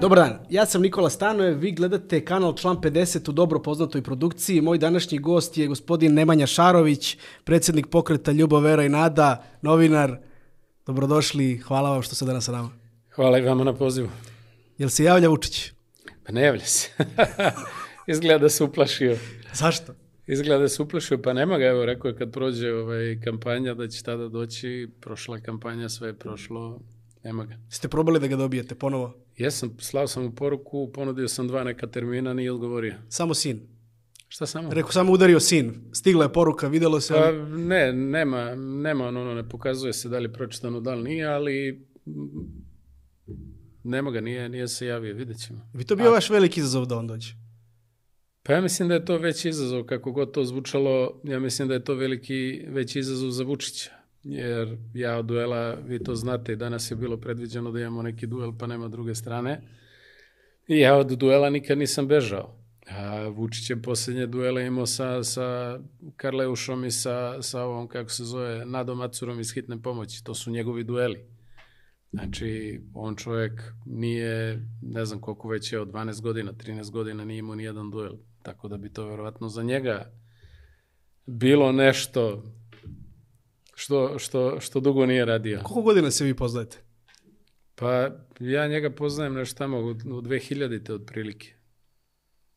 Dobar dan, ja sam Nikola Stanoje, vi gledate kanal Član 50 u dobro poznatoj produkciji. Moj današnji gost je gospodin Nemanja Šarović, predsednik pokreta Ljubav, Vera i Nada, novinar. Dobrodošli, hvala vam što ste danas sa nama. Hvala i vama na pozivu. Jel se javlja Vučić? Pa ne javlja se. Izgleda da se uplašio. Zašto? Izgleda da se uplašio, pa nema ga, evo, rekao je kad prođe ovaj, kampanja da će tada doći, prošla kampanja, sve je prošlo, Nema ga. Ste probali da ga dobijete ponovo? Jesam, slao sam mu poruku, ponudio sam dva neka termina, nije odgovorio. Samo sin? Šta samo? Rekao, samo udario sin. Stigla je poruka, videlo se... Pa, ali... ne, nema, nema ono, ono, ne pokazuje se da li je pročitano, da li nije, ali nema ga, nije, nije se javio, vidjet ćemo. Bi to bio A... vaš veliki izazov da on dođe? Pa ja mislim da je to veći izazov, kako god to zvučalo, ja mislim da je to veliki, veći izazov za Vučića jer ja od duela, vi to znate, i danas je bilo predviđeno da imamo neki duel, pa nema druge strane. I ja od duela nikad nisam bežao. A Vučić je poslednje duele imao sa, sa Karleušom i sa, sa ovom, kako se zove, Nadom Acurom iz hitne pomoći. To su njegovi dueli. Znači, on čovjek nije, ne znam koliko već je, od 12 godina, 13 godina nije imao nijedan duel. Tako da bi to verovatno za njega bilo nešto što, što, što dugo nije radio. Koliko godina se vi poznajete? Pa ja njega poznajem nešto tamo u, u 2000-te otprilike.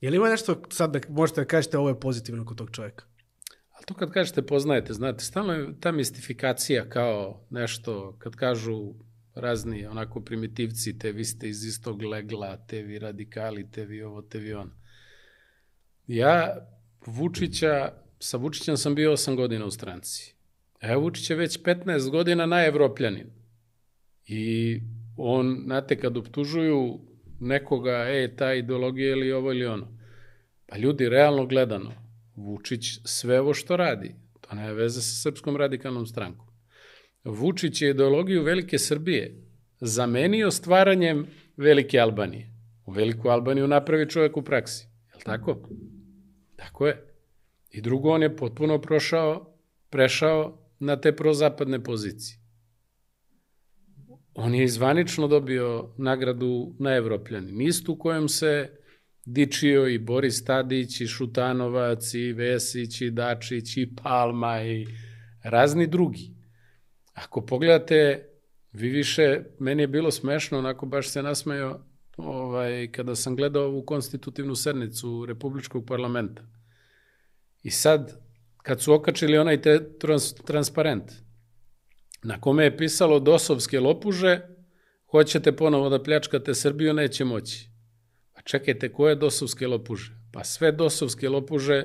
Je li ima nešto sad da možete da kažete ovo je pozitivno kod tog čovjeka? Ali to kad kažete poznajete, znate, stalno je ta mistifikacija kao nešto, kad kažu razni onako primitivci, te vi ste iz istog legla, te vi radikali, te vi ovo, te vi ono. Ja Vučića, sa Vučićem sam bio 8 godina u stranci. Evo Vučić je već 15 godina najevropljanin. I on, znate, kad optužuju nekoga, e, ta ideologija ili ovo ili ono, pa ljudi, realno gledano, Vučić sve ovo što radi, to ne veze sa Srpskom radikalnom strankom. Vučić je ideologiju Velike Srbije zamenio stvaranjem Velike Albanije. U Veliku Albaniju napravi čovjek u praksi. Je li tako? Tako je. I drugo, on je potpuno prošao, prešao na te prozapadne pozicije. On je izvanično dobio nagradu na Evropljanin, istu kojem se dičio i Boris Tadić, i Šutanovac, i Vesić, i Dačić, i Palma, i razni drugi. Ako pogledate, vi više, meni je bilo smešno, onako baš se nasmejo, ovaj, kada sam gledao ovu konstitutivnu sednicu Republičkog parlamenta. I sad, kad su okačili onaj te, trans, transparent, na kome je pisalo dosovske lopuže, hoćete ponovo da pljačkate Srbiju, neće moći. Pa čekajte, ko je dosovske lopuže? Pa sve dosovske lopuže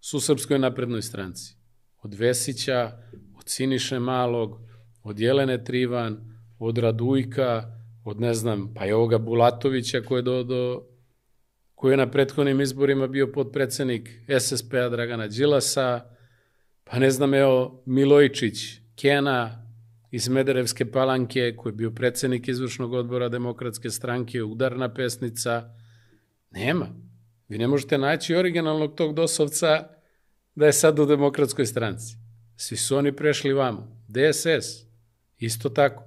su u Srpskoj naprednoj stranci. Od Vesića, od Siniše Malog, od Jelene Trivan, od Radujka, od ne znam, pa i ovoga Bulatovića koji je do, do koji je na prethodnim izborima bio podpredsednik SSP-a Dragana Đilasa, pa ne znam, evo, Milojičić, Kena iz Mederevske palanke, koji je bio predsednik izvršnog odbora demokratske stranke, udarna pesnica, nema. Vi ne možete naći originalnog tog dosovca da je sad u demokratskoj stranci. Svi su oni prešli vamo. DSS, isto tako.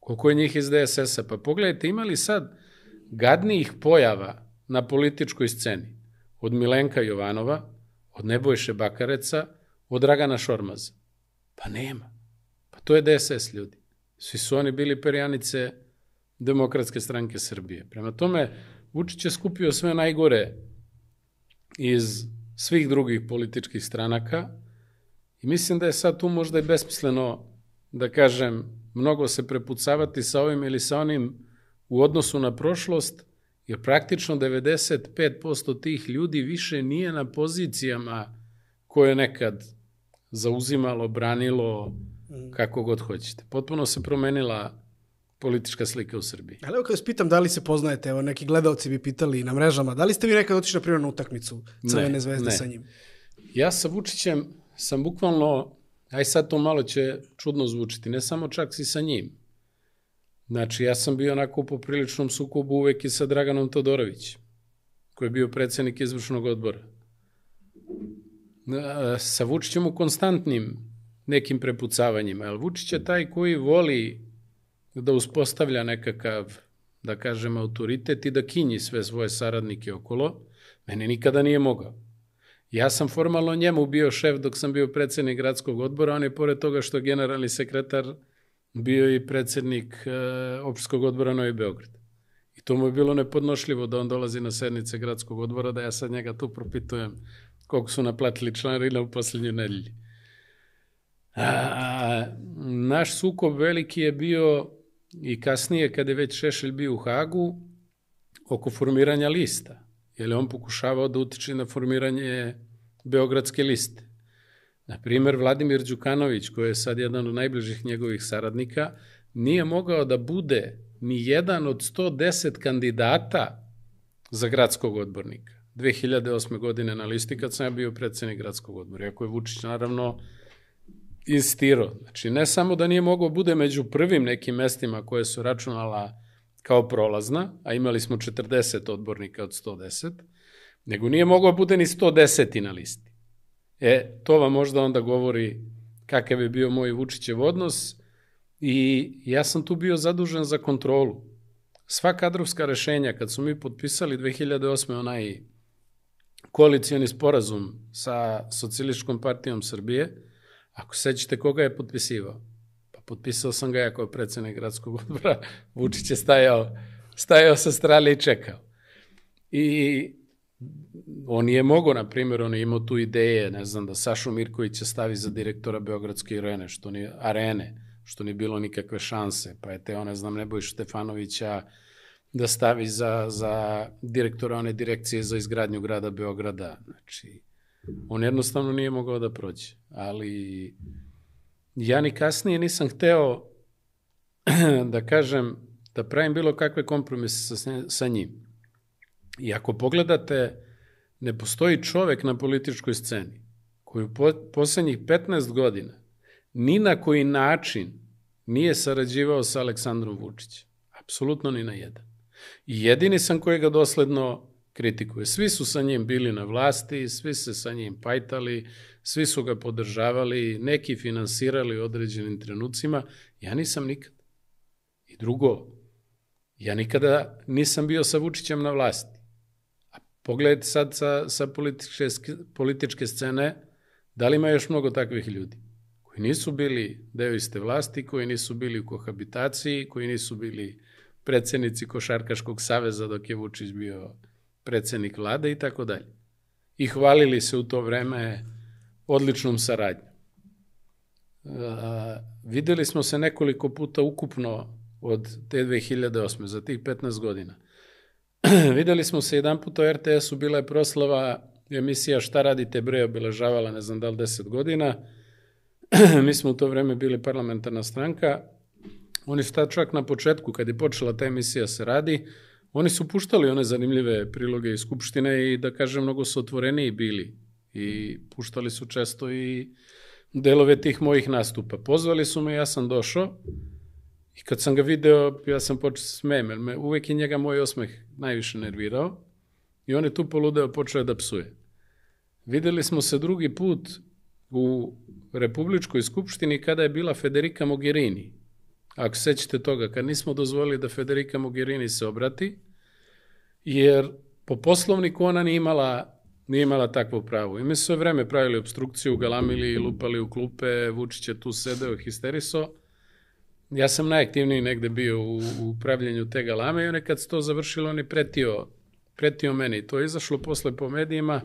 Koliko je njih iz DSS-a? Pa pogledajte, imali sad gadnijih pojava na političkoj sceni, od Milenka Jovanova, od Nebojše Bakareca, od Dragana Šormaza. Pa nema. Pa to je DSS ljudi. Svi su oni bili perjanice Demokratske stranke Srbije. Prema tome, Vučić je skupio sve najgore iz svih drugih političkih stranaka i mislim da je sad tu možda i besmisleno da kažem mnogo se prepucavati sa ovim ili sa onim u odnosu na prošlost, Jer praktično 95% tih ljudi više nije na pozicijama koje nekad zauzimalo, branilo, mm. kako god hoćete. Potpuno se promenila politička slika u Srbiji. Ali evo kada vas pitam da li se poznajete, evo neki gledalci bi pitali na mrežama, da li ste vi nekad otišli na primjer na utakmicu Crvene ne, zvezde ne. sa njim? Ja sa Vučićem sam bukvalno, aj sad to malo će čudno zvučiti, ne samo čak si sa njim, Znači, ja sam bio onako u popriličnom sukobu uvek i sa Draganom Todorovićem, koji je bio predsednik izvršnog odbora. Sa Vučićem u konstantnim nekim prepucavanjima, ali Vučić je taj koji voli da uspostavlja nekakav, da kažem, autoritet i da kinji sve svoje saradnike okolo, mene nikada nije mogao. Ja sam formalno njemu bio šef dok sam bio predsednik gradskog odbora, on je pored toga što je generalni sekretar bio i predsednik e, opštskog odbora Novi Beograd. I to mu je bilo nepodnošljivo da on dolazi na sednice gradskog odbora, da ja sad njega tu propitujem koliko su naplatili članarina u poslednjoj nedelji. A, naš sukob veliki je bio i kasnije kada je već Šešelj bio u Hagu oko formiranja lista, jer je on pokušavao da utiče na formiranje Beogradske liste. Na primer, Vladimir Đukanović, koji je sad jedan od najbližih njegovih saradnika, nije mogao da bude ni jedan od 110 kandidata za gradskog odbornika. 2008. godine na listi kad sam ja bio predsednik gradskog odbora, iako je Vučić naravno insistirao. Znači, ne samo da nije mogao bude među prvim nekim mestima koje su računala kao prolazna, a imali smo 40 odbornika od 110, nego nije mogao bude ni 110 na listi. E, to vam možda onda govori kakav je bio moj Vučićev odnos i ja sam tu bio zadužen za kontrolu. Sva kadrovska rešenja, kad su mi potpisali 2008. onaj koalicijani sporazum sa Socijališkom partijom Srbije, ako sećate koga je potpisivao, pa potpisao sam ga ja kao predsednik gradskog odbora, Vučić je stajao, stajao sa strale i čekao. I on je mogao, na primjer, on je imao tu ideje, ne znam, da Sašu Mirkovića stavi za direktora Beogradske arene, što ni, arene, što ni bilo nikakve šanse, pa je teo, ne znam, Neboj Štefanovića da stavi za, za direktora one direkcije za izgradnju grada Beograda. Znači, on jednostavno nije mogao da prođe, ali ja ni kasnije nisam hteo da kažem, da pravim bilo kakve kompromise sa, sa njim I ako pogledate, ne postoji čovek na političkoj sceni koji u po, poslednjih 15 godina ni na koji način nije sarađivao sa Aleksandrom Vučićem. Apsolutno ni na jedan. I jedini sam koji ga dosledno kritikuje. Svi su sa njim bili na vlasti, svi se sa njim pajtali, svi su ga podržavali, neki finansirali u određenim trenucima. Ja nisam nikad. I drugo, ja nikada nisam bio sa Vučićem na vlasti. Pogledajte sad sa, sa političke, političke scene, da li ima još mnogo takvih ljudi koji nisu bili deo iste vlasti, koji nisu bili u kohabitaciji, koji nisu bili predsednici Košarkaškog saveza dok je Vučić bio predsednik vlade i tako dalje. I hvalili se u to vreme odličnom saradnjom. Uh, videli smo se nekoliko puta ukupno od te 2008. za tih 15 godina – videli smo se jedan put o RTS-u, bila je proslava emisija Šta radite bre, obeležavala ne znam da li deset godina. Mi smo u to vreme bili parlamentarna stranka. Oni su čak na početku, kad je počela ta emisija se radi, oni su puštali one zanimljive priloge iz Skupštine i da kažem mnogo su otvoreniji bili i puštali su često i delove tih mojih nastupa. Pozvali su me, ja sam došao, I kad sam ga video, ja sam počeo smijem, jer me uvek je njega moj osmeh najviše nervirao. I on je tu poludeo, počeo da psuje. Videli smo se drugi put u Republičkoj skupštini kada je bila Federica Mogherini. Ako sećate toga, kad nismo dozvolili da Federica Mogherini se obrati, jer po poslovniku ona nije imala, nije imala takvo pravo. I mi su sve vreme pravili obstrukciju, galamili i lupali u klupe, Vučić je tu sedeo, histeriso, ja sam najaktivniji negde bio u, u upravljanju te galame i on je kad se to završilo, on je pretio, pretio meni. To je izašlo posle po medijima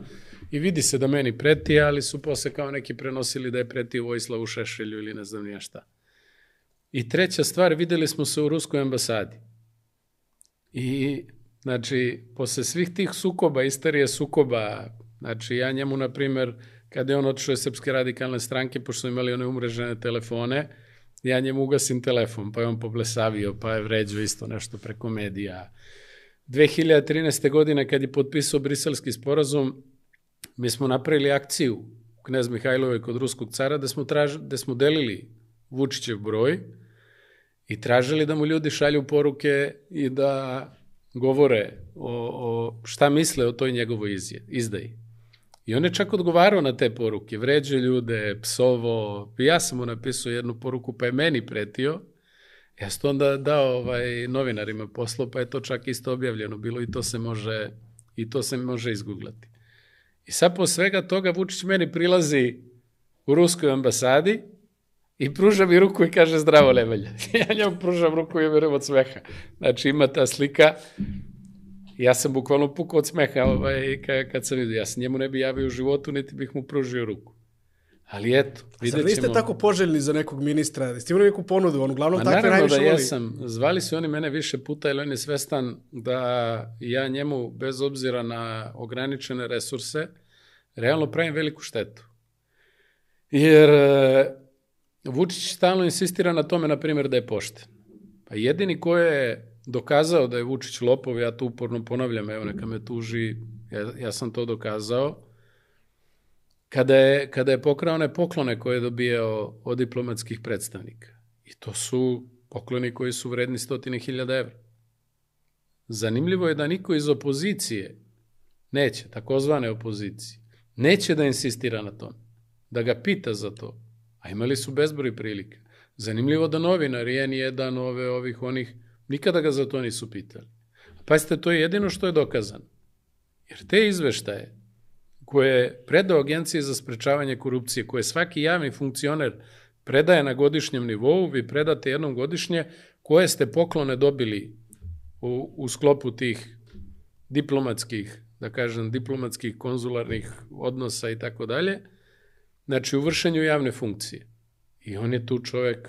i vidi se da meni preti, ali su posle kao neki prenosili da je pretio Vojislavu Šešelju ili ne znam nije šta. I treća stvar, videli smo se u Ruskoj ambasadi. I, znači, posle svih tih sukoba, istarije sukoba, znači, ja njemu, na primer, kada je on otišao iz Srpske radikalne stranke, pošto su imali one umrežene telefone, ja njemu ugasim telefon, pa je on poblesavio, pa je vređao isto nešto preko medija. 2013. godine kad je potpisao briselski sporazum, mi smo napravili akciju u Knez Mihajlovoj kod Ruskog cara da smo, traž, da smo delili Vučićev broj i tražili da mu ljudi šalju poruke i da govore o, o šta misle o toj njegovoj izdaji. I on je čak odgovarao na te poruke, vređe ljude, psovo. Ja sam mu napisao jednu poruku, pa je meni pretio. Ja sam onda dao ovaj, novinarima poslo, pa je to čak isto objavljeno bilo i to se može, i to se može izguglati. I sad po svega toga Vučić meni prilazi u ruskoj ambasadi i pruža mi ruku i kaže zdravo Levalja. ja njemu pružam ruku i ja verujem od sveha. Znači ima ta slika Ja sam bukvalno pukao od smeha ovaj, kad sam vidio. Ja se njemu ne bi javio u životu, niti bih mu pružio ruku. Ali eto, vidjet ćemo. Zar niste tako poželjni za nekog ministra? Jeste imali neku ponudu? On uglavnom takve najviše da jesam. Zvali su oni mene više puta, jer on je svestan da ja njemu, bez obzira na ograničene resurse, realno pravim veliku štetu. Jer e, Vučić stalno insistira na tome, na primjer, da je pošten. Pa jedini ko je dokazao da je Vučić lopov, ja to uporno ponavljam, evo neka me tuži, ja, ja sam to dokazao. Kada je, kada je pokrao one poklone koje je dobijao od diplomatskih predstavnika. I to su pokloni koji su vredni stotine hiljada evra. Zanimljivo je da niko iz opozicije neće, takozvane opozicije, neće da insistira na tom, da ga pita za to. A imali su bezbroj prilike. Zanimljivo da novinar je jedan ove, ovih, onih, Nikada ga za to nisu pitali. Pazite, to je jedino što je dokazano. Jer te izveštaje koje je predao Agencije za sprečavanje korupcije, koje svaki javni funkcioner predaje na godišnjem nivou, vi predate jednom godišnje koje ste poklone dobili u, u sklopu tih diplomatskih, da kažem, diplomatskih konzularnih odnosa i tako dalje, znači u vršenju javne funkcije. I on je tu čovek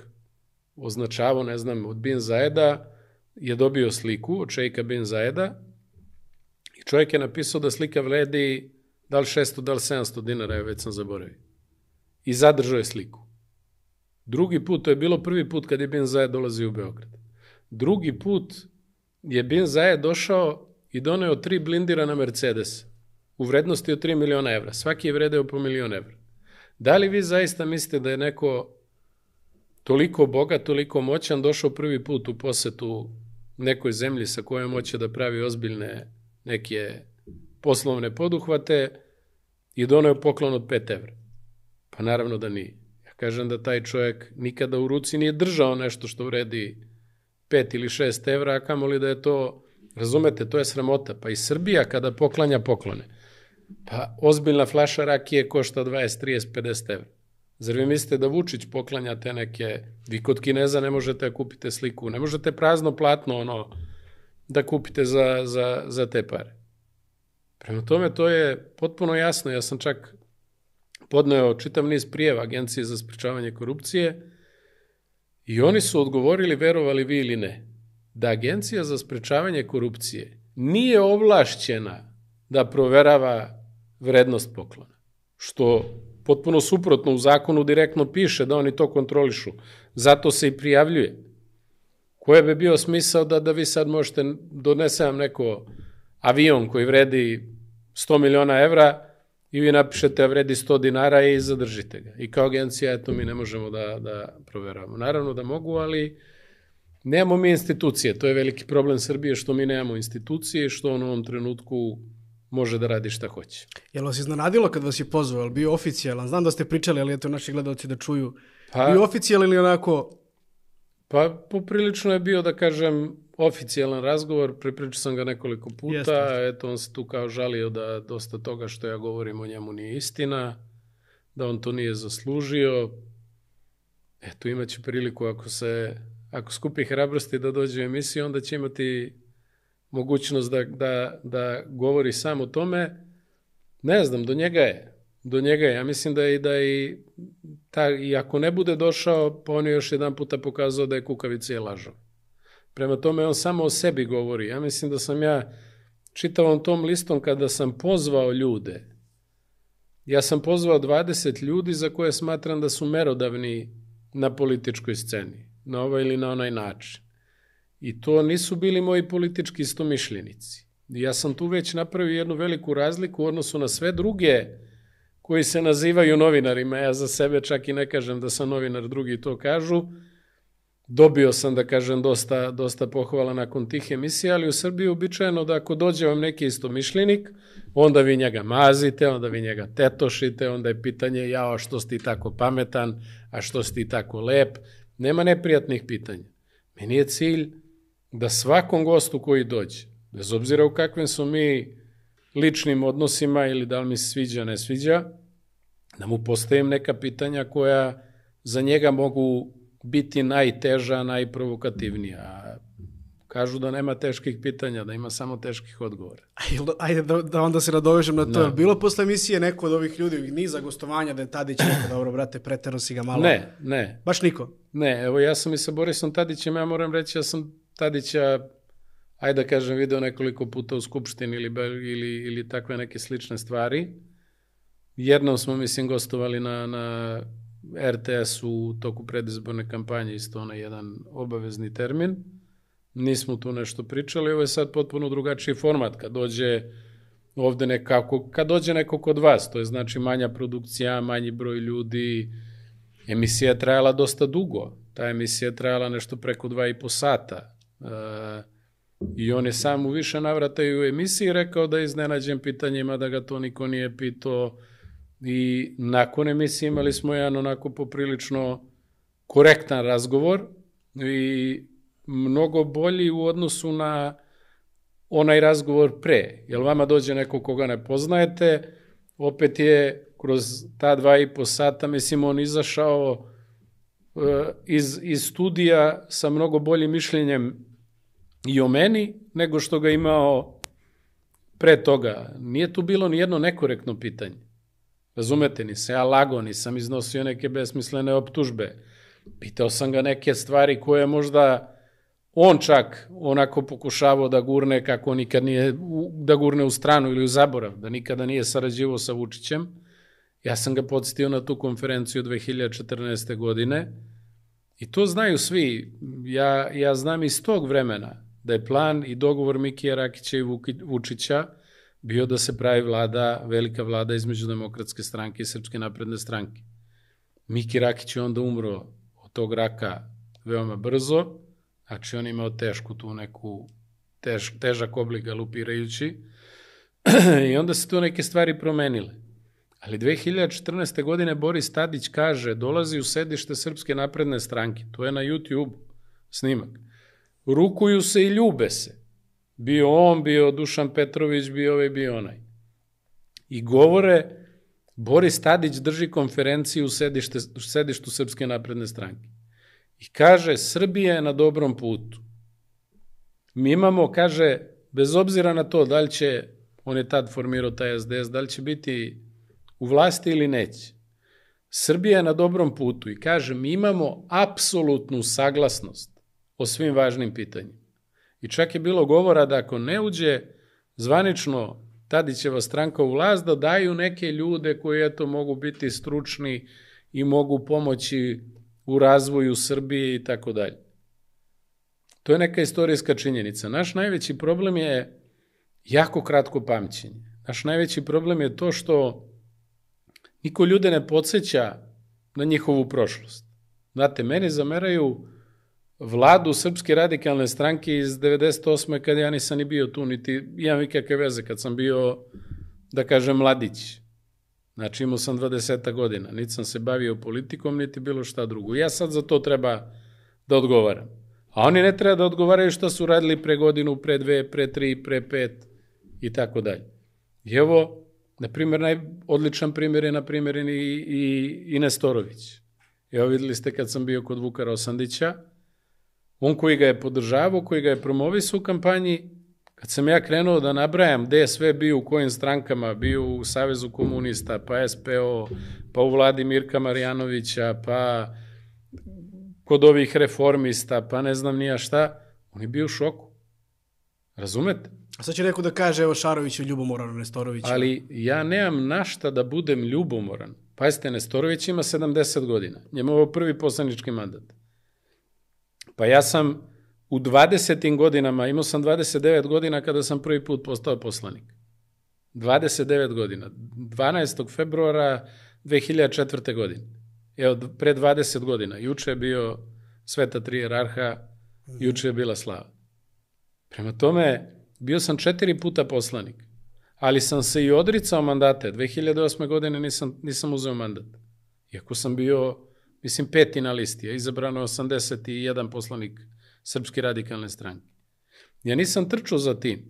označavao, ne znam, odbijen zaeda, je dobio sliku od Čejka Ben Zajeda i čovjek je napisao da slika vredi da li 600, da li 700 dinara, ja već sam zaboravio. I zadržao je sliku. Drugi put, to je bilo prvi put kad je Ben Zajed dolazio u Beograd. Drugi put je Ben Zajed došao i doneo tri blindirana Mercedes u vrednosti od 3 miliona evra. Svaki je vredeo po milion evra. Da li vi zaista mislite da je neko toliko bogat, toliko moćan došao prvi put u posetu nekoj zemlji sa kojom hoće da pravi ozbiljne neke poslovne poduhvate i doneo poklon od 5 evra. Pa naravno da nije. Ja kažem da taj čovjek nikada u ruci nije držao nešto što vredi 5 ili 6 evra, a kamoli da je to, razumete, to je sramota. Pa i Srbija kada poklanja poklone, pa ozbiljna flaša rakije košta 20, 30, 50 evra. Zar vi mislite da Vučić poklanja te neke, vi kod Kineza ne možete da kupite sliku, ne možete prazno platno ono da kupite za, za, za te pare. Prema tome to je potpuno jasno, ja sam čak podneo čitav niz prijeva Agencije za sprečavanje korupcije i oni su odgovorili, verovali vi ili ne, da Agencija za sprečavanje korupcije nije ovlašćena da proverava vrednost poklona, što Potpuno suprotno, u zakonu direktno piše da oni to kontrolišu. Zato se i prijavljuje. Koje bi bio smisao da, da vi sad možete, donese vam neko avion koji vredi 100 miliona evra i vi napišete da vredi 100 dinara i zadržite ga. I kao agencija, eto, mi ne možemo da, da proveravamo. Naravno da mogu, ali nemamo mi institucije. To je veliki problem Srbije što mi nemamo institucije, što on u ovom trenutku može da radi šta hoće. Jel vas iznenadilo kad vas je pozvao, jel bio oficijalan? Znam da ste pričali, ali eto naši gledalci da čuju. Pa, bio oficijalan ili onako? Pa poprilično je bio, da kažem, oficijalan razgovor, pripričao sam ga nekoliko puta, jeste, jeste. eto on se tu kao žalio da dosta toga što ja govorim o njemu nije istina, da on to nije zaslužio. Eto imaće priliku ako se, ako skupi hrabrosti da dođe u emisiju, onda će imati mogućnost da, da, da govori samo o tome, ne znam, do njega je. Do njega je. Ja mislim da i, da i, ta, i ako ne bude došao, pa on je još jedan puta pokazao da je kukavica i lažo. Prema tome, on samo o sebi govori. Ja mislim da sam ja čitavom tom listom kada sam pozvao ljude, ja sam pozvao 20 ljudi za koje smatram da su merodavni na političkoj sceni, na ovaj ili na onaj način. I to nisu bili moji politički istomišljenici. Ja sam tu već napravio jednu veliku razliku u odnosu na sve druge koji se nazivaju novinarima. Ja za sebe čak i ne kažem da sam novinar, drugi to kažu. Dobio sam, da kažem, dosta, dosta pohvala nakon tih emisija, ali u Srbiji uobičajeno da ako dođe vam neki istomišljenik, onda vi njega mazite, onda vi njega tetošite, onda je pitanje, jao, što si ti tako pametan, a što si ti tako lep. Nema neprijatnih pitanja. Meni je cilj da svakom gostu koji dođe, bez obzira u kakvim su mi ličnim odnosima ili da li mi se sviđa, ne sviđa, da mu postavim neka pitanja koja za njega mogu biti najteža, najprovokativnija. Kažu da nema teških pitanja, da ima samo teških odgovora. Ajde da, da onda se nadovežem na to. Ne. Da. Bilo posle emisije neko od ovih ljudi, ni za gostovanja, da je Tadić neko dobro brate, pretero si ga malo. Ne, ne. Baš niko? Ne, evo ja sam i sa Borisom Tadićem, ja moram reći, ja sam Tadića, ajde da kažem, video nekoliko puta u Skupštini ili, ili, ili takve neke slične stvari. Jednom smo, mislim, gostovali na, na RTS u toku predizborne kampanje, isto onaj jedan obavezni termin. Nismo tu nešto pričali, ovo je sad potpuno drugačiji format. Kad dođe ovde nekako, kad dođe neko kod vas, to je znači manja produkcija, manji broj ljudi, emisija je trajala dosta dugo. Ta emisija je trajala nešto preko dva i po sata. E, I on je sam u više navrata i u emisiji rekao da je iznenađen pitanjima, da ga to niko nije pitao. I nakon emisije imali smo jedan onako poprilično korektan razgovor i mnogo bolji u odnosu na onaj razgovor pre. Jel vama dođe neko koga ne poznajete, opet je kroz ta dva i po sata, mislim, on izašao e, iz, iz studija sa mnogo boljim mišljenjem i o meni nego što ga imao pre toga. Nije tu bilo ni jedno nekorektno pitanje. Razumete, nisam ja lago, nisam iznosio neke besmislene optužbe. Pitao sam ga neke stvari koje možda on čak onako pokušavao da gurne kako nikad nije, da gurne u stranu ili u zaborav, da nikada nije sarađivao sa Vučićem. Ja sam ga podsjetio na tu konferenciju 2014. godine i to znaju svi. Ja, ja znam iz tog vremena da je plan i dogovor Mikija Rakića i Vučića bio da se pravi vlada, velika vlada između demokratske stranke i srpske napredne stranke. Miki Rakić je onda umro od tog raka veoma brzo, znači on imao tešku tu neku, tež, težak oblik galupirajući, i onda se tu neke stvari promenile. Ali 2014. godine Boris Tadić kaže, dolazi u sedište Srpske napredne stranke, to je na YouTube snimak, rukuju se i ljube se. Bio on, bio Dušan Petrović, bio ovaj, bio onaj. I govore, Boris Tadić drži konferenciju u sedište, u sedištu Srpske napredne stranke. I kaže, Srbija je na dobrom putu. Mi imamo, kaže, bez obzira na to da li će, on je tad formirao taj SDS, da li će biti u vlasti ili neće. Srbija je na dobrom putu i kaže, mi imamo apsolutnu saglasnost o svim važnim pitanjima. I čak je bilo govora da ako ne uđe zvanično Tadićeva stranka u vlast, da daju neke ljude koji eto mogu biti stručni i mogu pomoći u razvoju Srbije i tako dalje. To je neka istorijska činjenica. Naš najveći problem je jako kratko pamćenje. Naš najveći problem je to što niko ljude ne podsjeća na njihovu prošlost. Znate, meni zameraju vladu Srpske radikalne stranke iz 98. kad ja nisam ni bio tu, niti imam ikakve veze kad sam bio, da kažem, mladić. Znači imao sam 20 godina, niti sam se bavio politikom, niti bilo šta drugo. Ja sad za to treba da odgovaram. A oni ne treba da odgovaraju šta su radili pre godinu, pre dve, pre tri, pre pet i tako dalje. I evo, na primjer, naj, odličan primjer je, na primjer, i, i, i Nestorović. Evo videli ste kad sam bio kod Vukara Osandića, on koji ga je podržavao, koji ga je promovisao u kampanji, kad sam ja krenuo da nabrajam gde je sve bio, u kojim strankama, bio u Savezu komunista, pa SPO, pa u vladi Mirka Marjanovića, pa kod ovih reformista, pa ne znam nija šta, on je bio u šoku. Razumete? A sad će neko da kaže, evo Šarović je ljubomoran Nestorović. Ali ja nemam našta da budem ljubomoran. Pazite, Nestorović ima 70 godina. Njemu ovo prvi poslanički mandat. Pa ja sam u 20. godinama, imao sam 29 godina kada sam prvi put postao poslanik. 29 godina. 12. februara 2004. godine. Evo, pre 20 godina. Juče je bio Sveta Tri Jerarha, mhm. juče je bila slava. Prema tome, bio sam četiri puta poslanik, ali sam se i odricao mandate. 2008. godine nisam, nisam uzeo mandat. Iako sam bio mislim peti na listi, a izabrano 81 poslanik Srpske radikalne stranke. Ja nisam trčao za tim.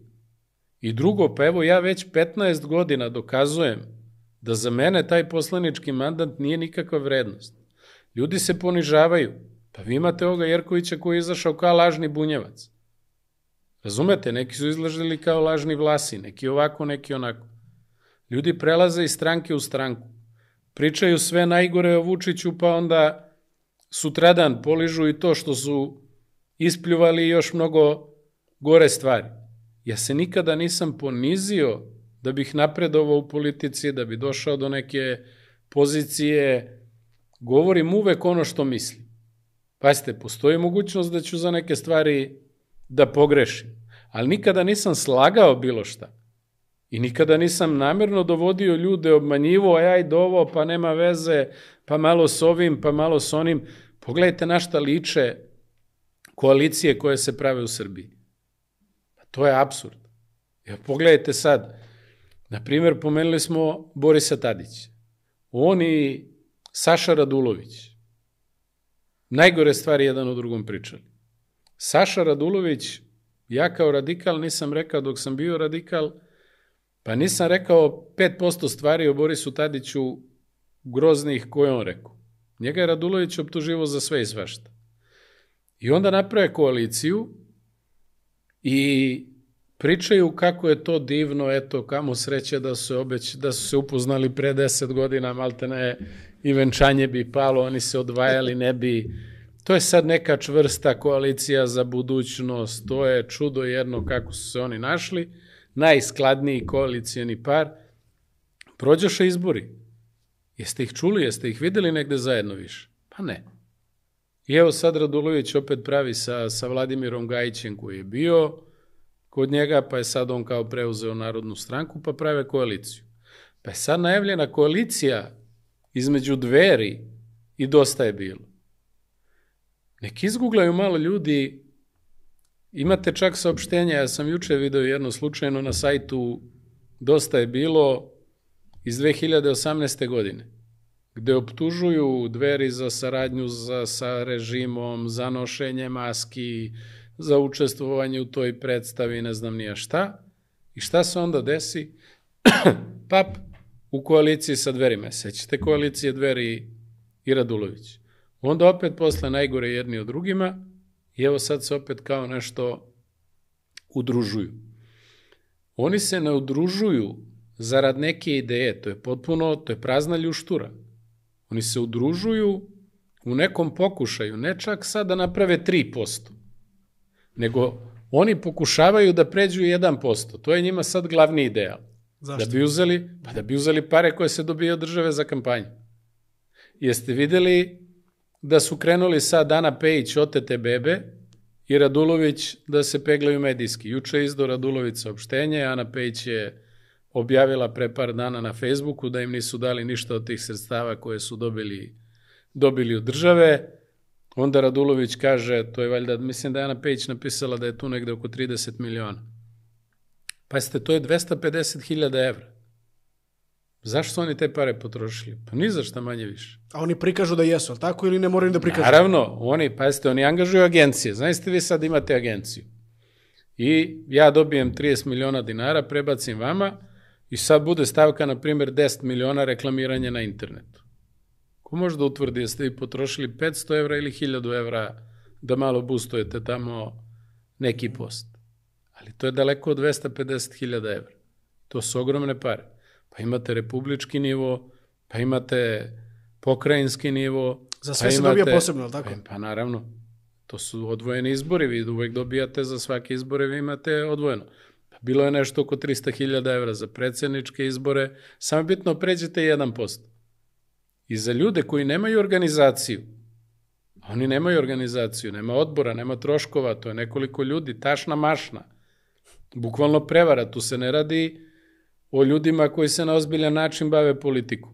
I drugo, pa evo ja već 15 godina dokazujem da za mene taj poslanički mandat nije nikakva vrednost. Ljudi se ponižavaju. Pa vi imate ovoga Jerkovića koji je izašao kao lažni bunjevac. Razumete, neki su izlažili kao lažni vlasi, neki ovako, neki onako. Ljudi prelaze iz stranke u stranku pričaju sve najgore o Vučiću, pa onda sutradan poližu i to što su ispljuvali još mnogo gore stvari. Ja se nikada nisam ponizio da bih napredovao u politici, da bi došao do neke pozicije, govorim uvek ono što mislim. Pazite, postoji mogućnost da ću za neke stvari da pogrešim, ali nikada nisam slagao bilo šta. I nikada nisam namerno dovodio ljude, obmanjivo, aj, i dovo, pa nema veze, pa malo s ovim, pa malo s onim. Pogledajte na šta liče koalicije koje se prave u Srbiji. Pa to je absurd. Ja, pogledajte sad, na primjer, pomenuli smo Borisa Tadić. On i Saša Radulović. Najgore stvari jedan u drugom pričali. Saša Radulović, ja kao radikal nisam rekao dok sam bio radikal, Pa nisam rekao 5% stvari o Borisu Tadiću groznih koje on rekao. Njega je Radulović optuživo za sve i svašta. I onda naprave koaliciju i pričaju kako je to divno, eto, kamo sreće da su, obeć, da su se upoznali pre 10 godina, malte ne, i venčanje bi palo, oni se odvajali, ne bi... To je sad neka čvrsta koalicija za budućnost, to je čudo jedno kako su se oni našli najskladniji koalicijani par, prođoše izbori. Jeste ih čuli, jeste ih videli negde zajedno više? Pa ne. I evo sad Radulović opet pravi sa, sa Vladimirom Gajićem koji je bio kod njega, pa je sad on kao preuzeo Narodnu stranku, pa prave koaliciju. Pa je sad najavljena koalicija između dveri i dosta je bilo. Nek izguglaju malo ljudi Imate čak saopštenja, ja sam juče video jedno slučajno na sajtu, dosta je bilo, iz 2018. godine, gde optužuju dveri za saradnju za, sa režimom, za nošenje maski, za učestvovanje u toj predstavi, ne znam nija šta. I šta se onda desi? Pap, u koaliciji sa dverima. Sećate koalicije dveri i Radulović. Onda opet posle najgore jedni od drugima, I evo sad se opet kao nešto udružuju. Oni se ne udružuju zarad neke ideje, to je potpuno, to je prazna ljuštura. Oni se udružuju u nekom pokušaju, ne čak sad da naprave 3%, nego oni pokušavaju da pređu 1%. To je njima sad glavni ideal. Zašto? Da bi uzeli, pa da bi uzeli pare koje se dobije od države za kampanju. Jeste videli da su krenuli sad Dana Pejić otete bebe i Radulović da se peglaju medijski. Juče je izdao Radulović saopštenje, Ana Pejić je objavila pre par dana na Facebooku da im nisu dali ništa od tih sredstava koje su dobili, dobili od države. Onda Radulović kaže, to je valjda, mislim da je Ana Pejić napisala da je tu negde oko 30 miliona. Pa jeste, to je 250.000 evra. Zašto su oni te pare potrošili? Pa ni za šta manje više. A oni prikažu da jesu, ali tako ili ne moraju da prikažu? Naravno, oni, pa jeste, oni angažuju agencije. Znaiste, vi sad imate agenciju. I ja dobijem 30 miliona dinara, prebacim vama i sad bude stavka, na primjer, 10 miliona reklamiranja na internetu. Ko može da utvrdi jeste vi potrošili 500 evra ili 1000 evra da malo boostujete tamo neki post. Ali to je daleko od 250.000 evra. To su ogromne pare pa imate republički nivo, pa imate pokrajinski nivo. Za pa sve pa se imate, dobija posebno, ali tako? Pa, pa naravno, to su odvojeni izbori, vi uvek dobijate za svake izbore, vi imate odvojeno. Pa bilo je nešto oko 300.000 evra za predsedničke izbore, samo bitno pređete 1%. I za ljude koji nemaju organizaciju, oni nemaju organizaciju, nema odbora, nema troškova, to je nekoliko ljudi, tašna mašna, bukvalno prevara, tu se ne radi o ljudima koji se na ozbiljan način bave politiku.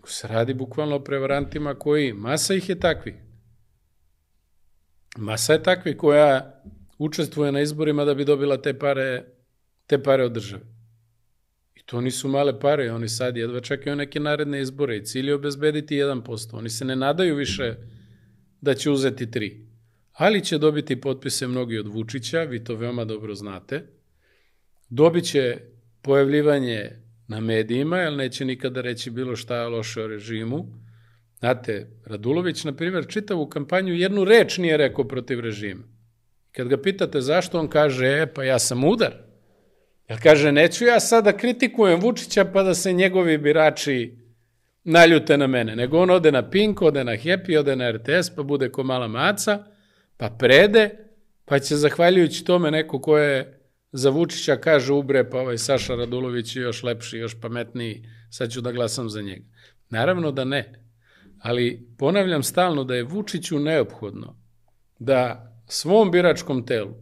Ko se radi bukvalno o prevarantima koji, masa ih je takvi. Masa je takvi koja učestvuje na izborima da bi dobila te pare, te pare od države. I to nisu male pare, oni sad jedva čekaju neke naredne izbore i cilj je obezbediti 1%. Oni se ne nadaju više da će uzeti 3. Ali će dobiti potpise mnogi od Vučića, vi to veoma dobro znate. Dobit će pojavljivanje na medijima, jer neće nikada reći bilo šta je loše o režimu. Znate, Radulović, na primjer, čitavu kampanju jednu reč nije rekao protiv režima. Kad ga pitate zašto, on kaže, e, pa ja sam udar. Ja kaže, neću ja sad da kritikujem Vučića pa da se njegovi birači naljute na mene, nego on ode na Pink, ode na Happy, ode na RTS, pa bude ko mala maca, pa prede, pa će zahvaljujući tome neko ko je za Vučića kaže ubre, pa ovaj Saša Radulović je još lepši, još pametniji, sad ću da glasam za njega. Naravno da ne, ali ponavljam stalno da je Vučiću neophodno da svom biračkom telu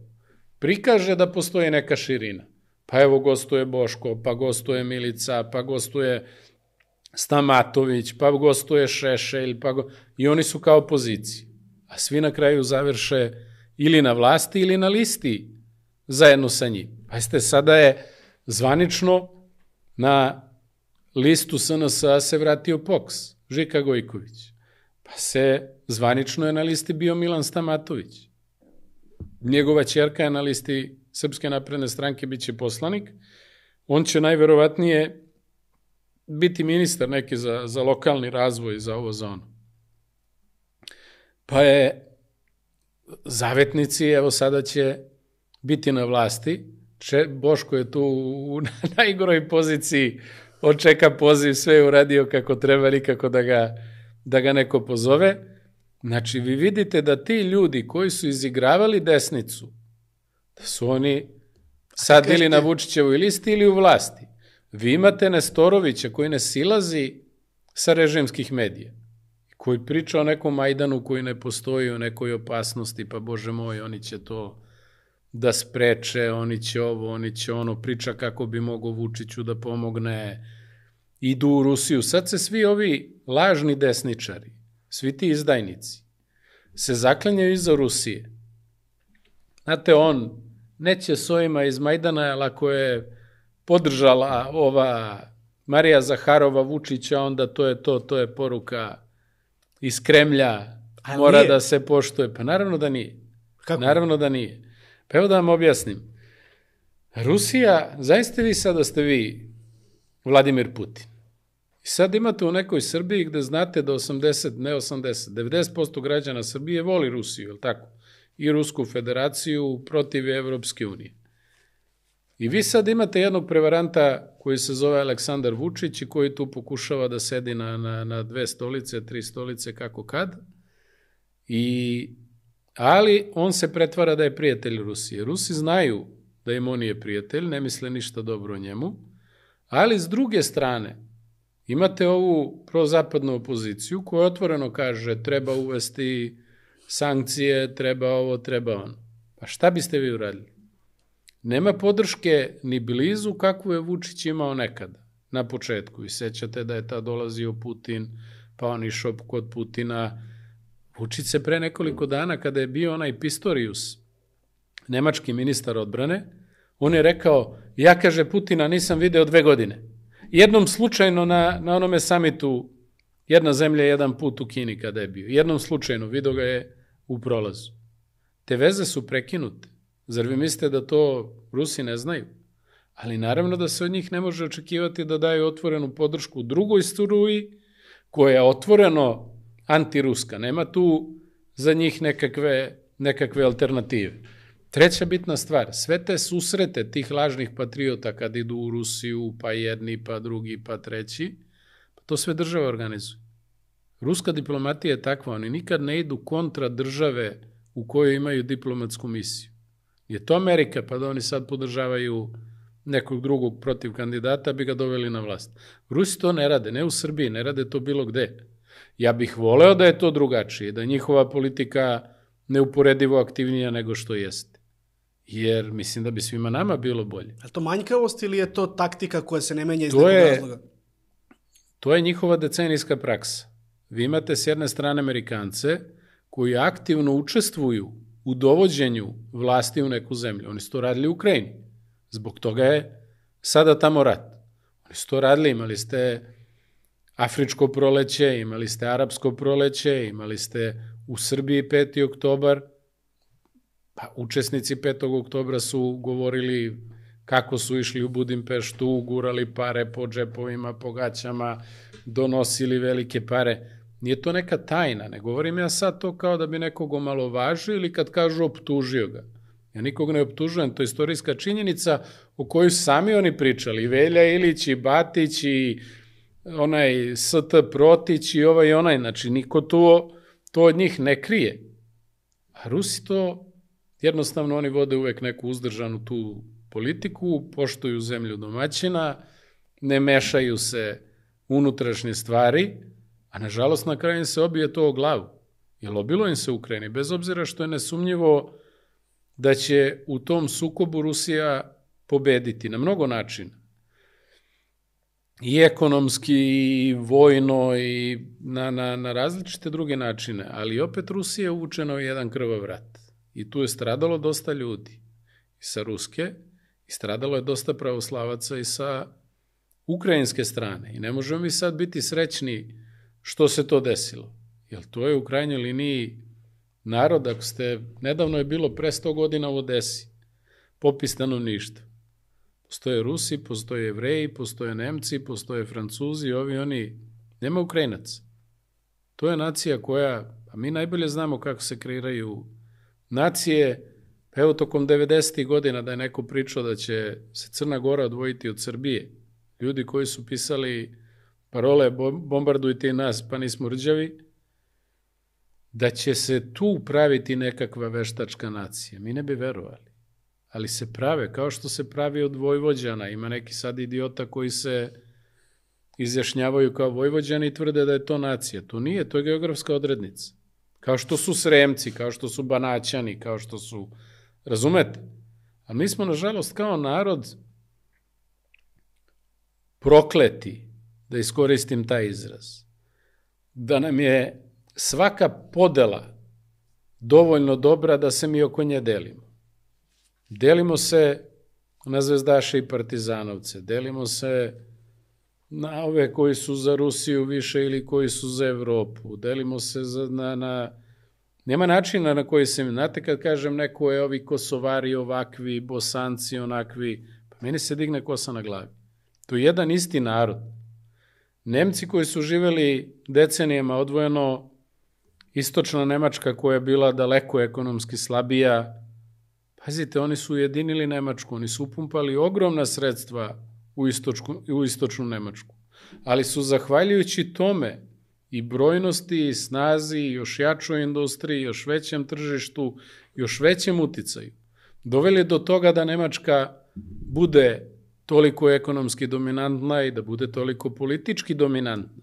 prikaže da postoji neka širina. Pa evo gostuje Boško, pa gostuje Milica, pa gostuje Stamatović, pa gostuje Šešelj, pa go... i oni su kao opoziciji. A svi na kraju završe ili na vlasti ili na listi zajedno sa njim. Pa jeste, sada je zvanično na listu SNS-a se vratio Poks, Žika Gojković. Pa se zvanično je na listi bio Milan Stamatović. Njegova čerka je na listi Srpske napredne stranke, bit će poslanik. On će najverovatnije biti ministar neki za, za lokalni razvoj, za ovo, za ono. Pa je zavetnici, evo sada će biti na vlasti. Če, Boško je tu u najgoroj poziciji, očeka poziv, sve je uradio kako treba ili kako da ga, da ga neko pozove. Znači, vi vidite da ti ljudi koji su izigravali desnicu, da su oni sad ili na Vučićevoj listi ili u vlasti. Vi imate Nestorovića koji ne silazi sa režimskih medija, koji priča o nekom Majdanu koji ne postoji, o nekoj opasnosti, pa bože moj, oni će to da spreče, oni će ovo, oni će ono, priča kako bi mogo Vučiću da pomogne, idu u Rusiju. Sad se svi ovi lažni desničari, svi ti izdajnici, se zaklanjaju iza Rusije. Znate, on neće sojima iz Majdana, ali ako je podržala ova Marija Zaharova Vučića, onda to je to, to je poruka iz Kremlja, mora nije. da se poštuje. Pa naravno da nije. Kako? Naravno da nije. Pa evo da vam objasnim. Rusija, zaista vi sada ste vi Vladimir Putin. I sad imate u nekoj Srbiji gde znate da 80, ne 80, 90% građana Srbije voli Rusiju, je li tako? I Rusku federaciju protiv Evropske unije. I vi sad imate jednog prevaranta koji se zove Aleksandar Vučić i koji tu pokušava da sedi na, na, na dve stolice, tri stolice, kako kad. I ali on se pretvara da je prijatelj Rusije. Rusi znaju da im on je prijatelj, ne misle ništa dobro o njemu, ali s druge strane imate ovu prozapadnu opoziciju koja otvoreno kaže treba uvesti sankcije, treba ovo, treba ono. Pa šta biste vi uradili? Nema podrške ni blizu kakvu je Vučić imao nekada, na početku. I sećate da je ta dolazio Putin, pa on išao kod Putina, Vučić se pre nekoliko dana, kada je bio onaj Pistorius, nemački ministar odbrane, on je rekao, ja kaže Putina nisam video dve godine. Jednom slučajno na, na onome samitu jedna zemlja, jedan put u Kini kada je bio. Jednom slučajno video ga je u prolazu. Te veze su prekinute. Zar vi mislite da to Rusi ne znaju? Ali naravno da se od njih ne može očekivati da daju otvorenu podršku drugoj struji koja otvoreno antiruska, nema tu za njih nekakve, nekakve alternative. Treća bitna stvar, sve te susrete tih lažnih patriota kad idu u Rusiju, pa jedni, pa drugi, pa treći, pa to sve države organizuju. Ruska diplomatija je takva, oni nikad ne idu kontra države u kojoj imaju diplomatsku misiju. Je to Amerika, pa da oni sad podržavaju nekog drugog protiv kandidata, bi ga doveli na vlast. Rusi to ne rade, ne u Srbiji, ne rade to bilo gde. Ja bih voleo da je to drugačije, da njihova politika neuporedivo aktivnija nego što jeste. Jer mislim da bi svima nama bilo bolje. Je to manjkavost ili je to taktika koja se ne menja iz to nekog je, razloga? To je njihova decenijska praksa. Vi imate s jedne strane Amerikance koji aktivno učestvuju u dovođenju vlasti u neku zemlju. Oni su to radili u Ukrajini. Zbog toga je sada tamo rat. Oni su to radili, imali ste Afričko proleće, imali ste Arapsko proleće, imali ste u Srbiji 5. oktobar, pa učesnici 5. oktobra su govorili kako su išli u Budimpeštu, gurali pare po džepovima, po gaćama, donosili velike pare. Nije to neka tajna, ne govorim ja sad to kao da bi nekog omalovažio ili kad kažu optužio ga. Ja nikog ne optužujem, to je istorijska činjenica o kojoj sami oni pričali, Velja Ilić i Batić i onaj ST Protić i ovaj i onaj, znači niko to, to od njih ne krije. A Rusi to, jednostavno oni vode uvek neku uzdržanu tu politiku, poštuju zemlju domaćina, ne mešaju se unutrašnje stvari, a nažalost na kraju se obije to o glavu. Jer obilo im se Ukrajini, bez obzira što je nesumnjivo da će u tom sukobu Rusija pobediti na mnogo načina i ekonomski i vojno i na, na, na različite druge načine, ali opet Rusija je uvučena u jedan krvav rat. I tu je stradalo dosta ljudi i sa Ruske i stradalo je dosta pravoslavaca i sa ukrajinske strane. I ne možemo mi sad biti srećni što se to desilo. Jer to je u krajnjoj liniji narod, ako ste, nedavno je bilo pre 100 godina u Odesi, popis stanovništva. Postoje Rusi, postoje Jevreji, postoje Nemci, postoje Francuzi, ovi oni, nema Ukrajinac. To je nacija koja, a mi najbolje znamo kako se kreiraju nacije, evo tokom 90. godina da je neko pričao da će se Crna Gora odvojiti od Srbije. Ljudi koji su pisali parole bombardujte i nas, pa nismo rđavi, da će se tu praviti nekakva veštačka nacija. Mi ne bi verovali ali se prave, kao što se pravi od Vojvođana. Ima neki sad idiota koji se izjašnjavaju kao Vojvođani i tvrde da je to nacija. To nije, to je geografska odrednica. Kao što su Sremci, kao što su Banaćani, kao što su... Razumete? A mi smo, nažalost, kao narod prokleti, da iskoristim taj izraz, da nam je svaka podela dovoljno dobra da se mi oko nje delimo. Delimo se na zvezdaše i partizanovce, delimo se na ove koji su za Rusiju više ili koji su za Evropu, delimo se za, na, na Nema načina na koji se, znate kad kažem neko je ovi kosovari ovakvi, bosanci onakvi, pa meni se digne kosa na glavi. To je jedan isti narod. Nemci koji su živeli decenijama odvojeno, istočna Nemačka koja je bila daleko ekonomski slabija, Pazite, oni su ujedinili Nemačku, oni su upumpali ogromna sredstva u, istočku, u istočnu Nemačku, ali su zahvaljujući tome i brojnosti, i snazi, i još jačoj industriji, još većem tržištu, još većem uticaju, doveli do toga da Nemačka bude toliko ekonomski dominantna i da bude toliko politički dominantna.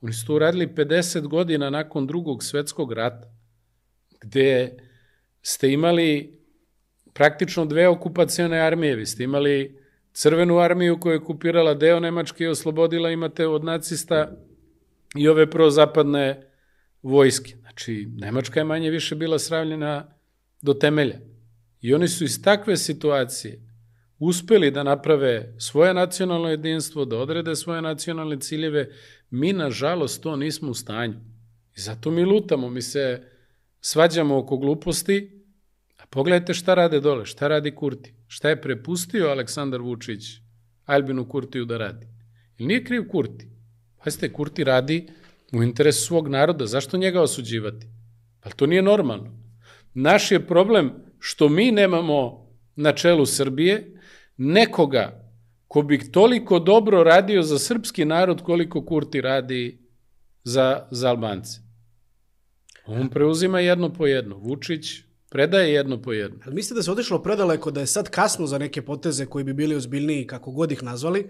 Oni su to uradili 50 godina nakon drugog svetskog rata, gde ste imali praktično dve okupacione armije. Vi ste imali crvenu armiju koja je kupirala deo Nemačke i oslobodila imate od nacista i ove prozapadne vojske. Znači, Nemačka je manje više bila sravljena do temelja. I oni su iz takve situacije uspeli da naprave svoje nacionalno jedinstvo, da odrede svoje nacionalne ciljeve. Mi, nažalost, to nismo u stanju. I zato mi lutamo, mi se svađamo oko gluposti, pogledajte šta rade dole, šta radi Kurti, šta je prepustio Aleksandar Vučić Albinu Kurtiju da radi. Ili nije kriv Kurti? Pazite, Kurti radi u interesu svog naroda, zašto njega osuđivati? Pa to nije normalno. Naš je problem što mi nemamo na čelu Srbije nekoga ko bi toliko dobro radio za srpski narod koliko Kurti radi za, za Albance. On preuzima jedno po jedno. Vučić, Predaje jedno po jedno. Ali mislite da se odišlo predaleko da je sad kasno za neke poteze koji bi bili ozbiljniji kako god ih nazvali?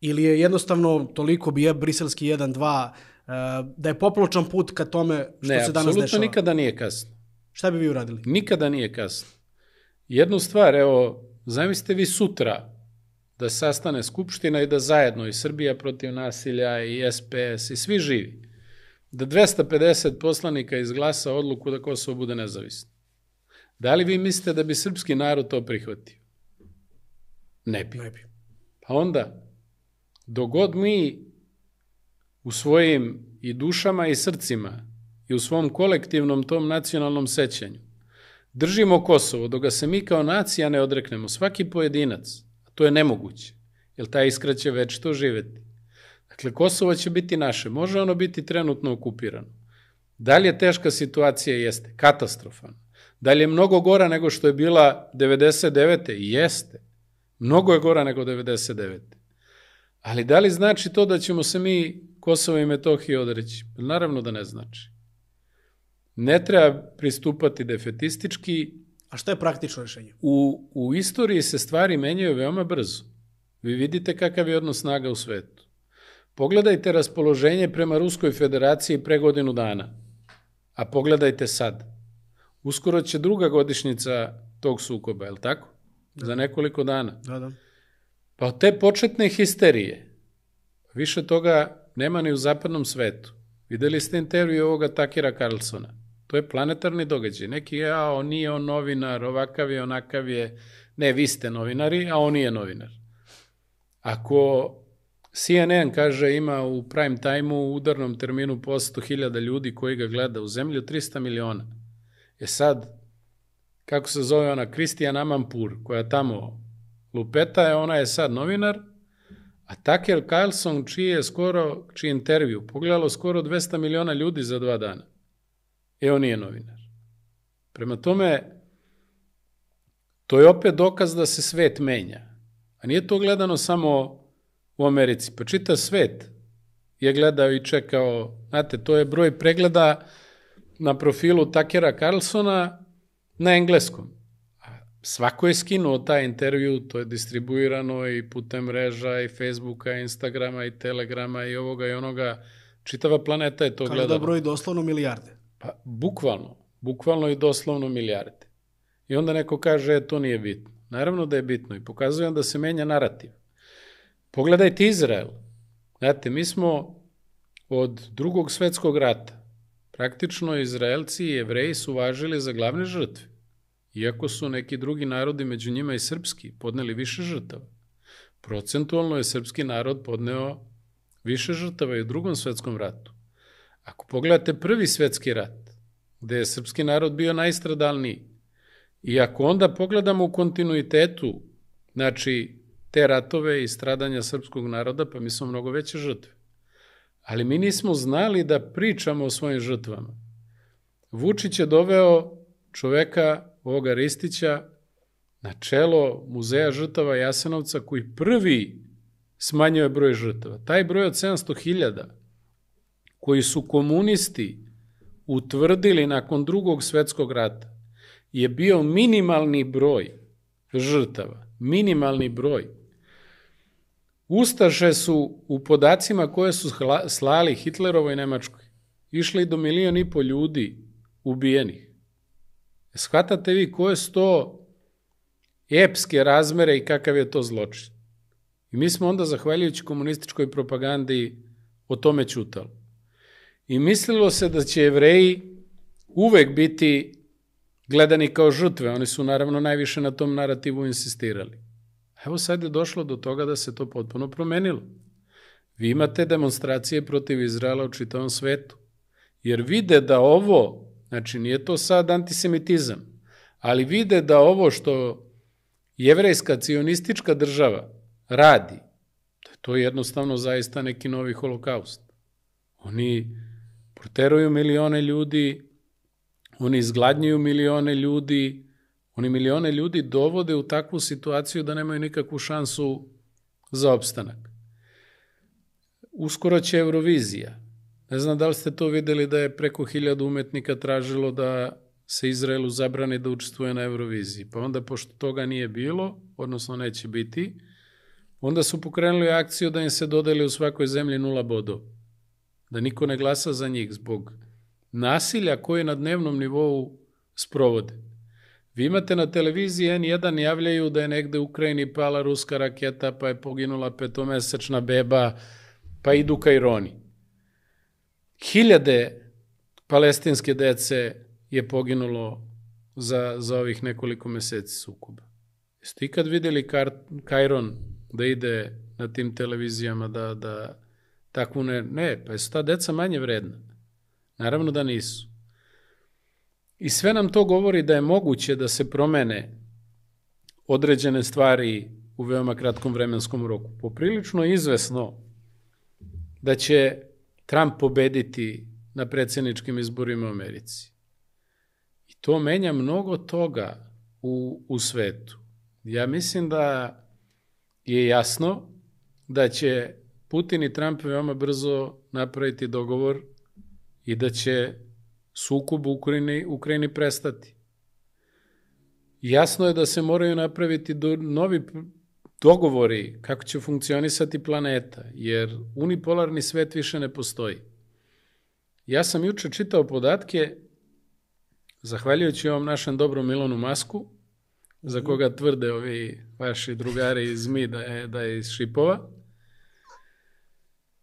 Ili je jednostavno toliko bi je briselski 1-2 eh, da je popločan put ka tome što ne, se danas dešava? Ne, apsolutno nikada nije kasno. Šta bi vi uradili? Nikada nije kasno. Jednu stvar, evo, zamislite vi sutra da sastane Skupština i da zajedno i Srbija protiv nasilja i SPS i svi živi da 250 poslanika izglasa odluku da Kosovo bude nezavisno. Da li vi mislite da bi srpski narod to prihvatio? Ne bi. Ne bi. Pa onda, dogod mi u svojim i dušama i srcima i u svom kolektivnom tom nacionalnom sećanju držimo Kosovo, dok ga se mi kao nacija ne odreknemo, svaki pojedinac, to je nemoguće, jer taj iskra će već to živeti Dakle, Kosovo će biti naše. Može ono biti trenutno okupirano. Da li je teška situacija? Jeste. Katastrofan. Da li je mnogo gora nego što je bila 99. Jeste. Mnogo je gora nego 99. Ali da li znači to da ćemo se mi Kosovo i Metohije odreći? Naravno da ne znači. Ne treba pristupati defetistički. A šta je praktično rešenje? U, u istoriji se stvari menjaju veoma brzo. Vi vidite kakav je odnos snaga u svetu. Pogledajte raspoloženje prema Ruskoj federaciji pre godinu dana, a pogledajte sad. Uskoro će druga godišnjica tog sukoba, je li tako? Da. Za nekoliko dana. Da, da. Pa od te početne histerije, više toga nema ni u zapadnom svetu. Videli ste intervju ovoga Takira Carlsona. To je planetarni događaj. Neki je, a on nije on novinar, ovakav je, onakav je. Ne, vi ste novinari, a on nije novinar. Ako CNN, kaže, ima u prime time-u u udarnom terminu po 100.000 ljudi koji ga gleda u zemlju, 300 miliona. E sad, kako se zove ona, Kristijan Amampur, koja tamo lupeta je, ona je sad novinar, a Tucker Carlson, čiji je skoro, čiji intervju, pogledalo skoro 200 miliona ljudi za dva dana. E, on nije novinar. Prema tome, to je opet dokaz da se svet menja. A nije to gledano samo u Americi. Pa čita svet je gledao i čekao, znate, to je broj pregleda na profilu Takera Carlsona na engleskom. Svako je skinuo taj intervju, to je distribuirano i putem mreža, i Facebooka, i Instagrama, i Telegrama, i ovoga i onoga. Čitava planeta je to da gledala. Kada da broj doslovno milijarde. Pa, bukvalno. Bukvalno i doslovno milijarde. I onda neko kaže, e, to nije bitno. Naravno da je bitno i pokazujem da se menja narativ. Pogledajte Izrael. Znate, mi smo od drugog svetskog rata, praktično Izraelci i Jevreji su važili za glavne žrtve, iako su neki drugi narodi, među njima i srpski, podneli više žrtava. Procentualno je srpski narod podneo više žrtava i u drugom svetskom ratu. Ako pogledate prvi svetski rat, gde je srpski narod bio najstradalniji, i ako onda pogledamo u kontinuitetu, znači te ratove i stradanja srpskog naroda, pa mi smo mnogo veće žrtve. Ali mi nismo znali da pričamo o svojim žrtvama. Vučić je doveo čoveka, ovoga Ristića, na čelo Muzeja žrtava Jasenovca, koji prvi smanjuje broj žrtava. Taj broj od 700.000 koji su komunisti utvrdili nakon drugog svetskog rata je bio minimalni broj žrtava. Minimalni broj Ustaše su u podacima koje su slali Hitlerovoj Nemačkoj išli do milion i po ljudi ubijenih. E, shvatate vi koje su to epske razmere i kakav je to zločin. I mi smo onda, zahvaljujući komunističkoj propagandi, o tome čutali. I mislilo se da će jevreji uvek biti gledani kao žrtve. Oni su naravno najviše na tom narativu insistirali. Evo sad je došlo do toga da se to potpuno promenilo. Vi imate demonstracije protiv Izraela u čitavom svetu, jer vide da ovo, znači nije to sad antisemitizam, ali vide da ovo što jevrejska cionistička država radi, da je to jednostavno zaista neki novi holokaust. Oni proteruju milione ljudi, oni izgladnjuju milione ljudi, Oni milione ljudi dovode u takvu situaciju da nemaju nikakvu šansu za opstanak. Uskoro će Eurovizija. Ne znam da li ste to videli da je preko hiljada umetnika tražilo da se Izraelu zabrane da učestvuje na Euroviziji. Pa onda, pošto toga nije bilo, odnosno neće biti, onda su pokrenuli akciju da im se dodeli u svakoj zemlji nula bodo. Da niko ne glasa za njih zbog nasilja koje na dnevnom nivou sprovode. Vi imate na televiziji N1 javljaju da je negde u Ukrajini pala ruska raketa, pa je poginula petomesečna beba, pa idu ka ironi. Hiljade palestinske dece je poginulo za, za ovih nekoliko meseci sukoba. Jeste ikad videli kar, Kajron da ide na tim televizijama da, da takvu ne... Ne, pa jesu ta deca manje vredna? Naravno da nisu. I sve nam to govori da je moguće da se promene određene stvari u veoma kratkom vremenskom roku. Poprilično je izvesno da će Trump pobediti na predsedničkim izborima u Americi. I to menja mnogo toga u, u svetu. Ja mislim da je jasno da će Putin i Trump veoma brzo napraviti dogovor i da će sukob u Ukrajini, Ukrajini prestati. Jasno je da se moraju napraviti do, novi dogovori kako će funkcionisati planeta, jer unipolarni svet više ne postoji. Ja sam juče čitao podatke, zahvaljujući ovom našem dobrom Milonu Masku, za mhm. koga tvrde ovi vaši drugari iz mi da je, da je iz šipova.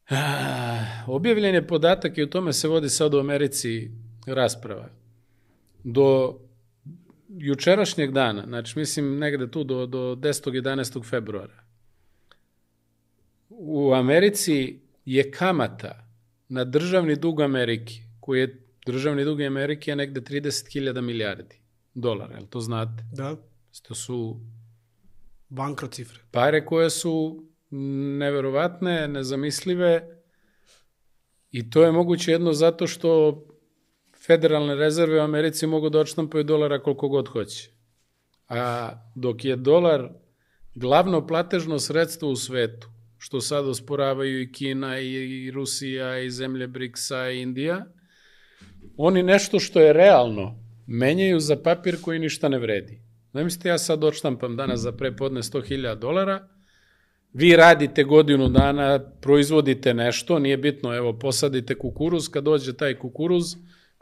Ah, objavljen je podatak i o tome se vodi sad u Americi rasprava do jučerašnjeg dana, znači mislim negde tu do, do 10. 11. februara, u Americi je kamata na državni dug Amerike, koji je državni dug Amerike je negde 30.000 milijardi dolara, jel to znate? Da. To su... Bankro cifre. Pare koje su neverovatne, nezamislive i to je moguće jedno zato što federalne rezerve u Americi mogu da odštampaju dolara koliko god hoće. A dok je dolar glavno platežno sredstvo u svetu, što sad osporavaju i Kina i Rusija i zemlje BRICS-a i Indija, oni nešto što je realno menjaju za papir koji ništa ne vredi. Zamislite, ja sad odštampam danas za prepodne 100.000 dolara, vi radite godinu dana, proizvodite nešto, nije bitno, evo, posadite kukuruz, kad dođe taj kukuruz,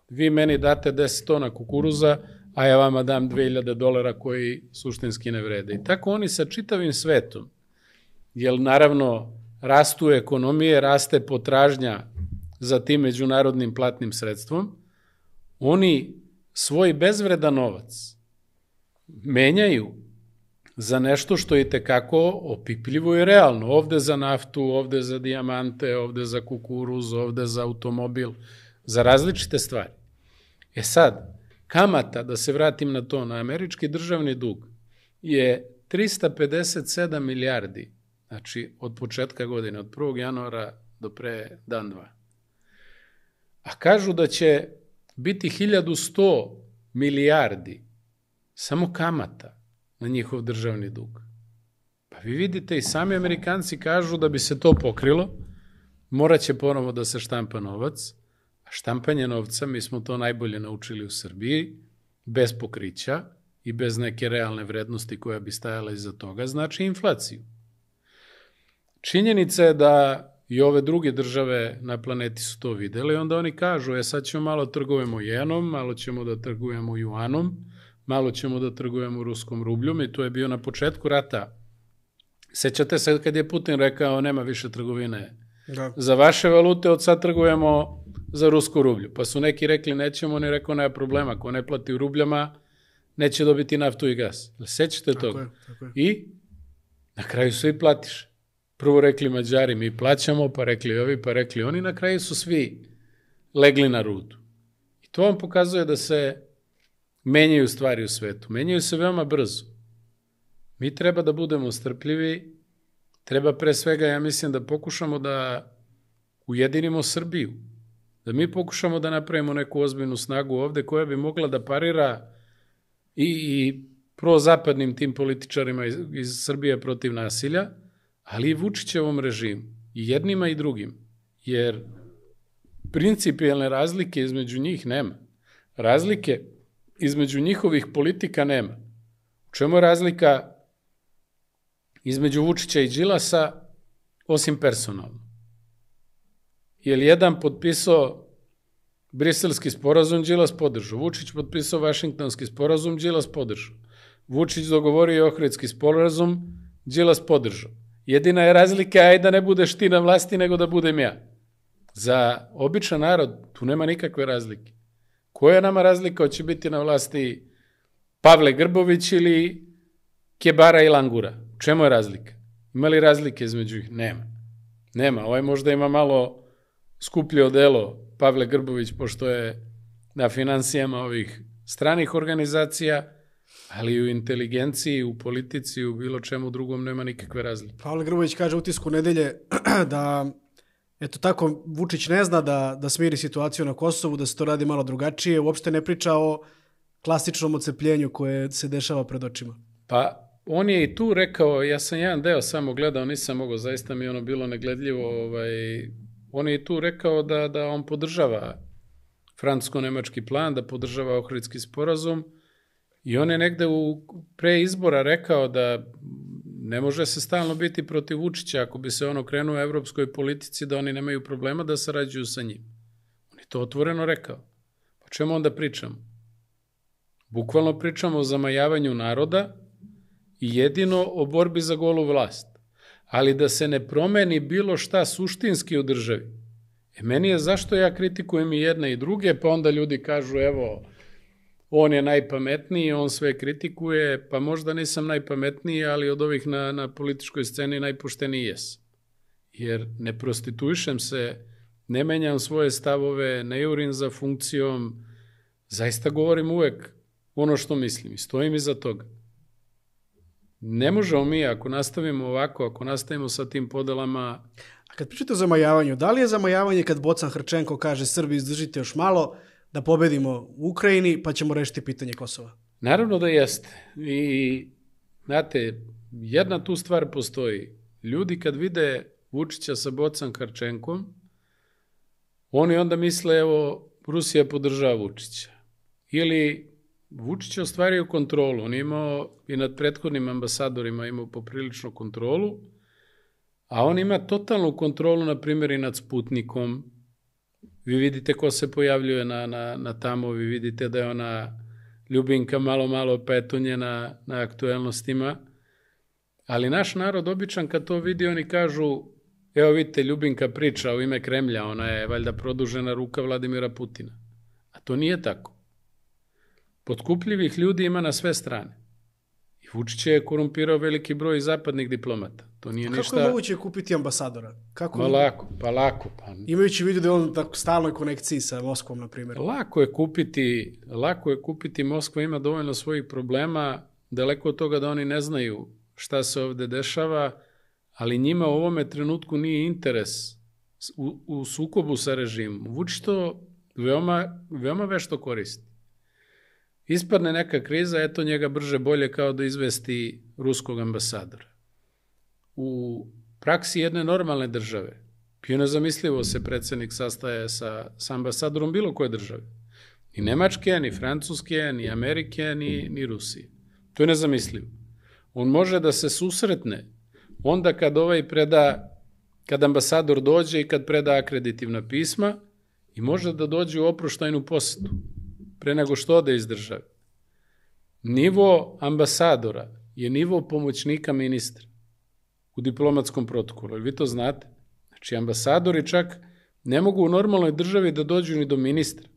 vi meni date 10 tona kukuruza, a ja vama dam 2000 dolara koji suštinski ne vrede. I tako oni sa čitavim svetom, jer naravno rastu ekonomije, raste potražnja za tim međunarodnim platnim sredstvom, oni svoj bezvredan novac menjaju za nešto što je tekako opipljivo i realno. Ovde za naftu, ovde za dijamante, ovde za kukuruz, ovde za automobil, za različite stvari. E sad, kamata, da se vratim na to, na američki državni dug je 357 milijardi, znači od početka godine, od 1. januara do pre dan dva. A kažu da će biti 1100 milijardi samo kamata na njihov državni dug. Pa vi vidite i sami Amerikanci kažu da bi se to pokrilo, moraće ponovo da se štampa novac – štampanje novca, mi smo to najbolje naučili u Srbiji, bez pokrića i bez neke realne vrednosti koja bi stajala iza toga, znači inflaciju. Činjenica je da i ove druge države na planeti su to videle i onda oni kažu, e sad ćemo malo trgujemo jenom, malo ćemo da trgujemo juanom, malo ćemo da trgujemo ruskom rubljom i to je bio na početku rata. Sećate se kad je Putin rekao nema više trgovine da. za vaše valute, od sad trgujemo za rusku rublju. Pa su neki rekli nećemo, on je rekao nema problema, ko ne plati u rubljama, neće dobiti naftu i gas. Sećate tako toga? Je, tako je. I na kraju i platiš. Prvo rekli Mađari mi plaćamo, pa rekli ovi, pa rekli oni, na kraju su svi legli na rudu. I to vam pokazuje da se menjaju stvari u svetu. Menjaju se veoma brzo. Mi treba da budemo strpljivi, treba pre svega, ja mislim, da pokušamo da ujedinimo Srbiju. Da mi pokušamo da napravimo neku ozbiljnu snagu ovde koja bi mogla da parira i, i prozapadnim tim političarima iz, iz Srbije protiv nasilja, ali i Vučićevom režimu, i jednima i drugim, jer principijalne razlike između njih nema. Razlike između njihovih politika nema. U čemu je razlika između Vučića i Đilasa, osim personalno? jer jedan potpisao briselski sporazum, Đilas podržao. Vučić potpisao vašingtonski sporazum, Đilas podržao. Vučić dogovorio i ohridski sporazum, Đilas podržao. Jedina je razlika, aj da ne budeš ti na vlasti, nego da budem ja. Za običan narod tu nema nikakve razlike. Koja je nama razlika, hoće biti na vlasti Pavle Grbović ili Kebara i Langura? Čemu je razlika? Ima li razlike između ih? Nema. Nema, ovaj možda ima malo skuplje odelo Pavle Grbović, pošto je na financijama ovih stranih organizacija, ali u inteligenciji, u politici, u bilo čemu drugom nema nikakve razlike. Pavle Grbović kaže u tisku nedelje da Eto tako, Vučić ne zna da, da smiri situaciju na Kosovu, da se to radi malo drugačije, uopšte ne priča o klasičnom ocepljenju koje se dešava pred očima. Pa, on je i tu rekao, ja sam jedan deo samo gledao, nisam mogao, zaista mi je ono bilo negledljivo, ovaj, On je tu rekao da, da on podržava francusko-nemački plan, da podržava Ohridski sporazum i on je negde u, pre izbora rekao da ne može se stalno biti protiv Vučića ako bi se krenuo okrenuo evropskoj politici da oni nemaju problema da sarađuju sa njim. On je to otvoreno rekao. Po čemu onda pričamo? Bukvalno pričamo o zamajavanju naroda i jedino o borbi za golu vlast ali da se ne promeni bilo šta suštinski u državi. E meni je zašto ja kritikujem i jedne i druge, pa onda ljudi kažu evo, on je najpametniji, on sve kritikuje, pa možda nisam najpametniji, ali od ovih na, na političkoj sceni najpošteniji jesam. Jer ne prostituišem se, ne menjam svoje stavove, ne jurim za funkcijom, zaista govorim uvek ono što mislim i stojim iza toga. Ne možemo mi, ako nastavimo ovako, ako nastavimo sa tim podelama... A kad pričate o zamajavanju, da li je zamajavanje kad Bocan Hrčenko kaže Srbi izdržite još malo da pobedimo u Ukrajini pa ćemo rešiti pitanje Kosova? Naravno da jeste. I, znate, jedna tu stvar postoji. Ljudi kad vide Vučića sa Bocan Hrčenkom, oni onda misle, evo, Rusija podržava Vučića. Ili Vučić je ostvario kontrolu. On je imao i nad prethodnim ambasadorima imao poprilično kontrolu, a on ima totalnu kontrolu, na primjer, i nad Sputnikom. Vi vidite ko se pojavljuje na, na, na tamo, vi vidite da je ona Ljubinka malo, malo petunje na, na aktuelnostima. Ali naš narod običan kad to vidi, oni kažu, evo vidite, Ljubinka priča u ime Kremlja, ona je valjda produžena ruka Vladimira Putina. A to nije tako. Potkupljivih ljudi ima na sve strane. I Vučić je korumpirao veliki broj zapadnih diplomata. To nije Kako ništa... Kako je moguće kupiti ambasadora? Kako... Pa lako, pa lako. Pa... Imajući vidu da je on tako stalnoj konekciji sa Moskvom, na primjer. Lako je kupiti, lako je kupiti, Moskva ima dovoljno svojih problema, daleko od toga da oni ne znaju šta se ovde dešava, ali njima u ovome trenutku nije interes u, u sukobu sa režimom. Vučić to veoma, veoma vešto koristi. Ispadne neka kriza, eto njega brže bolje kao da izvesti ruskog ambasadora. U praksi jedne normalne države, bio nezamislivo se predsednik sastaje sa, sa ambasadorom bilo koje države. Ni Nemačke, ni Francuske, ni Amerike, ni, ni Rusije. To je nezamislivo. On može da se susretne onda kad ovaj preda, kad ambasador dođe i kad preda akreditivna pisma i može da dođe u oproštajnu posetu pre nego što ode iz države. Nivo ambasadora je nivo pomoćnika ministra u diplomatskom protokolu. Vi to znate. Znači, ambasadori čak ne mogu u normalnoj državi da dođu ni do ministra.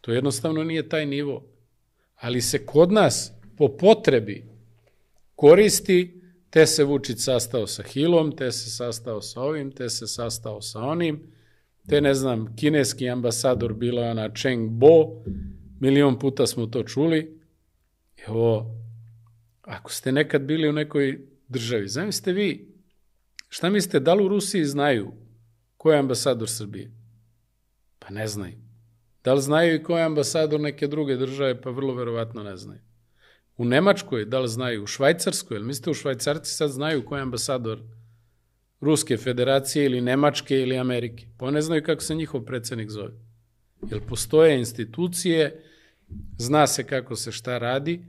To jednostavno nije taj nivo. Ali se kod nas po potrebi koristi te se Vučić sastao sa Hilom, te se sastao sa ovim, te se sastao sa onim, te ne znam, kineski ambasador bila ona Cheng Bo, milion puta smo to čuli, evo, ako ste nekad bili u nekoj državi, zamislite vi, šta mislite, da li u Rusiji znaju ko je ambasador Srbije? Pa ne znaju. Da li znaju i ko je ambasador neke druge države? Pa vrlo verovatno ne znaju. U Nemačkoj, da li znaju? U Švajcarskoj, ali mislite u Švajcarci sad znaju ko je ambasador Srbije? Ruske federacije ili Nemačke ili Amerike. Pa ne znaju kako se njihov predsednik zove. Jer postoje institucije, zna se kako se šta radi,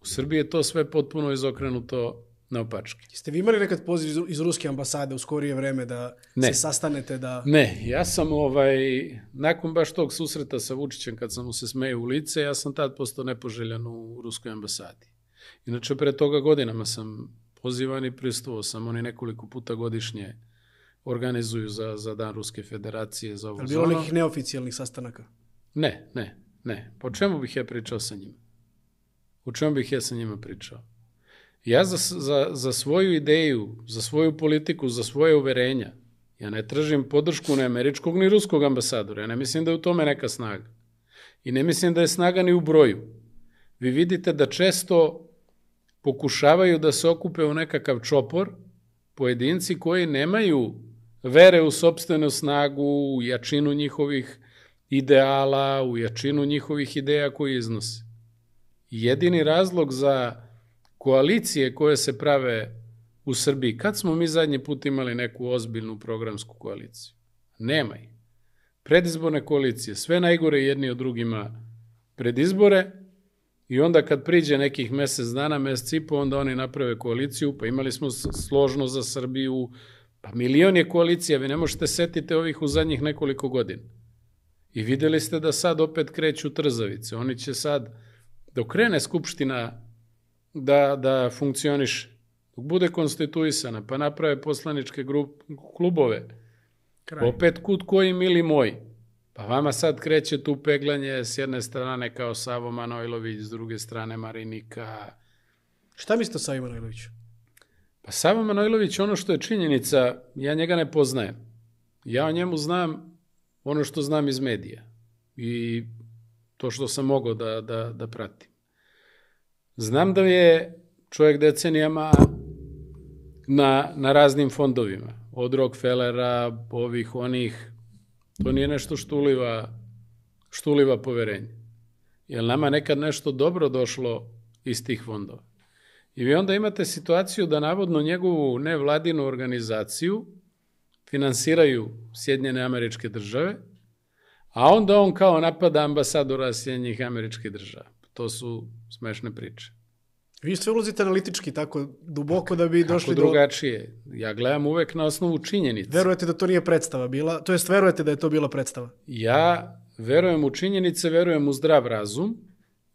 u Srbiji je to sve potpuno izokrenuto na opačke. Jeste vi imali nekad poziv iz, Ruske ambasade u skorije vreme da ne. se sastanete? Da... Ne, ja sam ovaj, nakon baš tog susreta sa Vučićem kad sam mu se smeju u lice, ja sam tad postao nepoželjan u Ruskoj ambasadi. Inače, pre toga godinama sam pozivan i pristuo sam, oni nekoliko puta godišnje organizuju za, za Dan Ruske federacije, za ovu Ali bilo nekih neoficijalnih sastanaka? Ne, ne, ne. Po čemu bih ja pričao sa njima? O čemu bih ja sa njima pričao? Ja za, za, za svoju ideju, za svoju politiku, za svoje uverenja, ja ne tražim podršku ni američkog ni ruskog ambasadora. Ja ne mislim da je u tome neka snaga. I ne mislim da je snaga ni u broju. Vi vidite da često pokušavaju da se okupe u nekakav čopor, pojedinci koji nemaju vere u sobstvenu snagu, u jačinu njihovih ideala, u jačinu njihovih ideja koje iznose. Jedini razlog za koalicije koje se prave u Srbiji, kad smo mi zadnji put imali neku ozbiljnu programsku koaliciju? Nema ih. Predizborne koalicije, sve najgore jedni od drugima predizbore, izbore, I onda kad priđe nekih mesec dana, mesec i po, onda oni naprave koaliciju, pa imali smo složno za Srbiju, pa milion je koalicija, vi ne možete setiti ovih u zadnjih nekoliko godina. I videli ste da sad opet kreću trzavice. Oni će sad, dok krene Skupština da, da funkcioniše, dok bude konstituisana, pa naprave poslaničke grup, klubove, Kraj. opet kut koji mili moji Pa vama sad kreće tu peglanje s jedne strane kao Savo Manojlović, s druge strane Marinika. Šta mislite o Savo Manojloviću? Pa Savo Manojlović, ono što je činjenica, ja njega ne poznajem. Ja o njemu znam ono što znam iz medija i to što sam mogao da, da, da pratim. Znam da je čovjek decenijama na, na raznim fondovima, od Rockefellera, ovih, onih, To nije nešto što uliva, što uliva poverenje. Jer nama nekad nešto dobro došlo iz tih fondova. I vi onda imate situaciju da navodno njegovu nevladinu organizaciju finansiraju Sjedinjene američke države, a onda on kao napada ambasadora Sjedinjenih američkih država. To su smešne priče. Vi sve ulazite analitički tako duboko da bi došli Kako drugačije. do... Ja gledam uvek na osnovu činjenica. Verujete da to nije predstava bila, to jest verujete da je to bila predstava? Ja verujem u činjenice, verujem u zdrav razum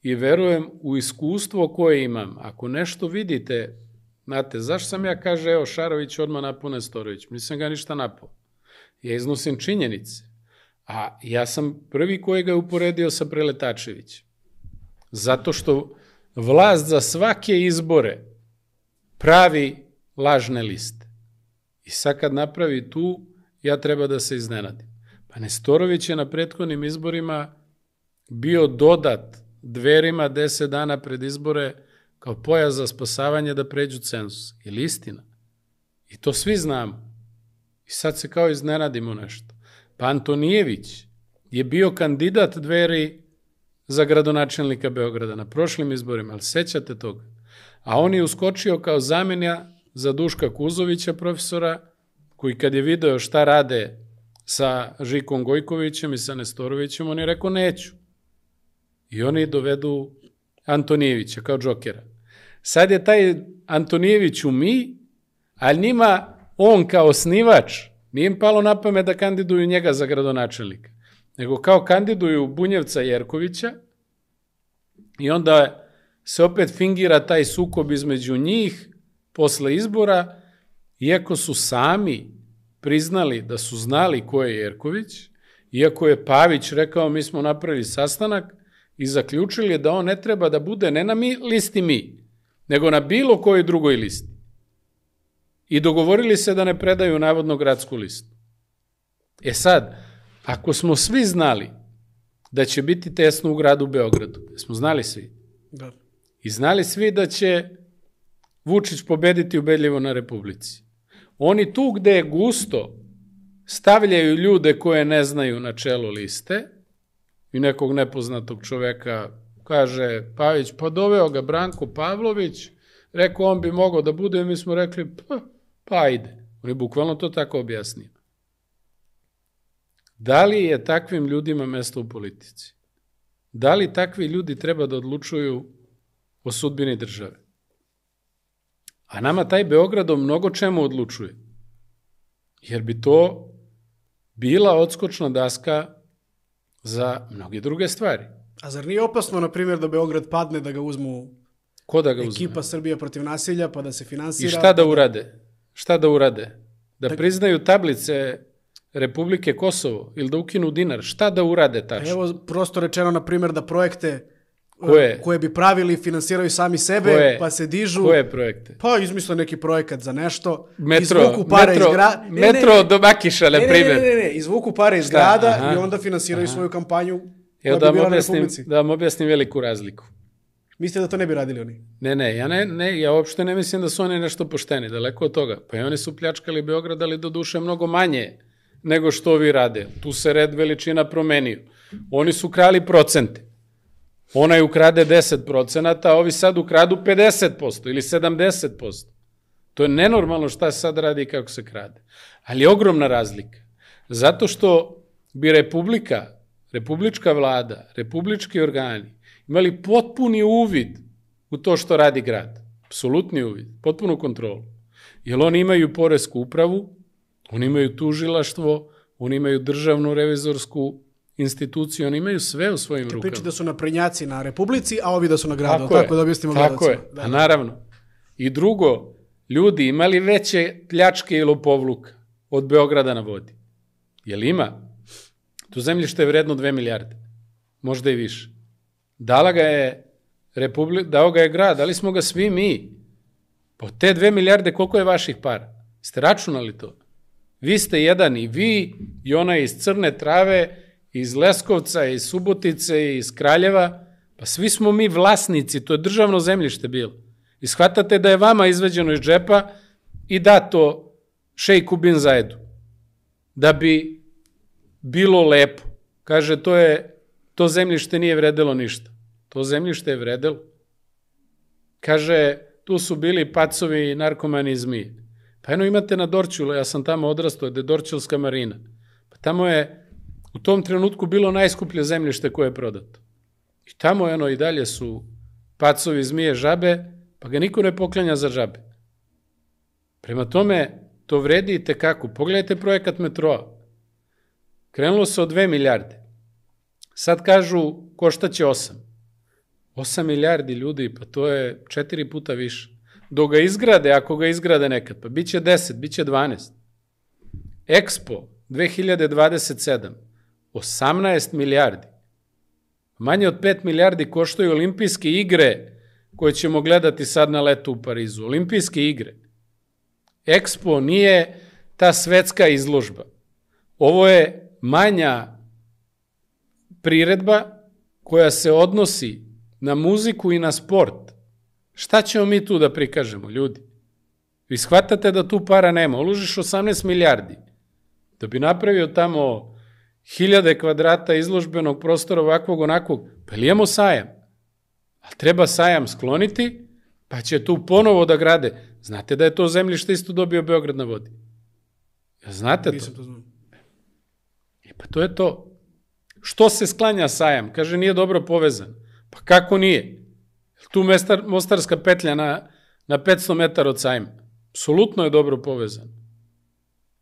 i verujem u iskustvo koje imam. Ako nešto vidite, znate, zašto sam ja kaže, evo, Šarović odmah napune Storović? Mislim ga ništa napo. Ja iznosim činjenice. A ja sam prvi koji ga je uporedio sa Preletačevićem. Zato što vlast za svake izbore pravi lažne liste. I sad kad napravi tu, ja treba da se iznenadim. Pa Nestorović je na prethodnim izborima bio dodat dverima 10 dana pred izbore kao pojas za spasavanje da pređu cenzus. I istina? I to svi znamo. I sad se kao iznenadimo nešto. Pa Antonijević je bio kandidat dveri za gradonačelnika Beograda na prošlim izborima, ali sećate toga? A on je uskočio kao zamenja za Duška Kuzovića, profesora, koji kad je video šta rade sa Žikom Gojkovićem i sa Nestorovićem, on je rekao neću. I oni dovedu Antonijevića kao džokera. Sad je taj Antonijević u mi, ali njima on kao snivač, nije im palo na pamet da kandiduju njega za gradonačelnika nego kao kandiduju Bunjevca Jerkovića i onda se opet fingira taj sukob između njih posle izbora, iako su sami priznali da su znali ko je Jerković, iako je Pavić rekao mi smo napravili sastanak i zaključili da on ne treba da bude ne na mi, listi mi, nego na bilo kojoj drugoj listi. I dogovorili se da ne predaju navodno gradsku listu. E sad, Ako smo svi znali da će biti tesno u gradu Beogradu, da smo znali svi. Da. I znali svi da će Vučić pobediti ubedljivo na Republici. Oni tu gde je gusto stavljaju ljude koje ne znaju na čelo liste i nekog nepoznatog čoveka kaže Pavić, pa doveo ga Branko Pavlović, rekao on bi mogao da bude i mi smo rekli pa, pa ajde. On je bukvalno to tako objasnio. Da li je takvim ljudima mesto u politici? Da li takvi ljudi treba da odlučuju o sudbini države? A nama taj Beograd o mnogo čemu odlučuje. Jer bi to bila odskočna daska za mnoge druge stvari. A zar nije opasno, na primjer, da Beograd padne, da ga uzmu Ko da ga ekipa Srbija protiv nasilja, pa da se finansira? I šta da urade? Šta da urade? Da, da... priznaju tablice Republike Kosovo ili da ukinu dinar, šta da urade tačno? Evo, prosto rečeno, na primjer, da projekte e, koje, koje bi pravili, i finansiraju sami sebe, koje, pa se dižu. Koje projekte? Pa izmisle neki projekat za nešto. Metro, izvuku pare metro, iz ne, Metro ne, ne, do Makiša, na primjer. Ne, ne, ne, ne, izvuku pare iz Šta? grada aha, i onda finansiraju aha. svoju kampanju Evo da, da, bi bila objasnim, da vam objasnim veliku razliku. Mislite da to ne bi radili oni? Ne, ne, ja, ne, ne, ja uopšte ne mislim da su oni nešto pošteni, daleko od toga. Pa i oni su pljačkali Beograd, ali do duše mnogo manje nego što vi rade. Tu se red veličina promenio. Oni su krali procente. Ona je ukrade 10 procenata, a ovi sad ukradu 50% ili 70%. To je nenormalno šta sad radi i kako se krade. Ali je ogromna razlika. Zato što bi republika, republička vlada, republički organi imali potpuni uvid u to što radi grad. Apsolutni uvid, potpunu kontrolu. Jer oni imaju poresku upravu, Oni imaju tužilaštvo, oni imaju državnu revizorsku instituciju, oni imaju sve u svojim rukama. Priči da su naprednjaci na Republici, a ovi da su na gradu, tako, tako je, da objasnimo gledacima. Tako je, da. a naravno. I drugo, ljudi, imali veće pljačke i lopovluka od Beograda na vodi? Jel ima? To zemljište je vredno 2 milijarde, možda i više. Dala ga je Republi... dao ga je grad, ali smo ga svi mi. Po pa te 2 milijarde koliko je vaših para? Ste računali to? Vi ste jedan i vi i ona iz Crne Trave, iz Leskovca, iz Subotice, iz Kraljeva, pa svi smo mi vlasnici, to je državno zemljište bilo. I shvatate da je vama izveđeno iz džepa i dato šejku bin zajedu, Da bi bilo lepo. Kaže, to je, to zemljište nije vredelo ništa. To zemljište je vredelo. Kaže, tu su bili pacovi, narkomani i zmije. Pa eno imate na Dorčulu, ja sam tamo odrastao, gde je Dorčilska marina. Pa tamo je u tom trenutku bilo najskuplje zemljište koje je prodato. I tamo eno i dalje su pacovi, zmije, žabe, pa ga niko ne poklanja za žabe. Prema tome, to vredi i tekako. Pogledajte projekat metroa. Krenulo se od 2 milijarde. Sad kažu koštaće 8. 8 milijardi ljudi, pa to je 4 puta više do ga izgrade, ako ga izgrade nekad, pa bit će 10, bit će 12. Expo 2027, 18 milijardi. Manje od 5 milijardi koštaju olimpijske igre koje ćemo gledati sad na letu u Parizu. Olimpijske igre. Expo nije ta svetska izložba. Ovo je manja priredba koja se odnosi na muziku i na sport Šta ćemo mi tu da prikažemo, ljudi? Vi shvatate da tu para nema. Uložiš 18 milijardi da bi napravio tamo hiljade kvadrata izložbenog prostora ovakvog onakvog. Pa ili imamo sajam? Ali treba sajam skloniti, pa će tu ponovo da grade. Znate da je to zemljište isto dobio Beograd na vodi. Ja znate Nisam to? to znam. E pa to je to. Što se sklanja sajam? Kaže, nije dobro povezan. Pa kako nije? tu mestar, Mostarska petlja na, na 500 metara od sajma. Absolutno je dobro povezan.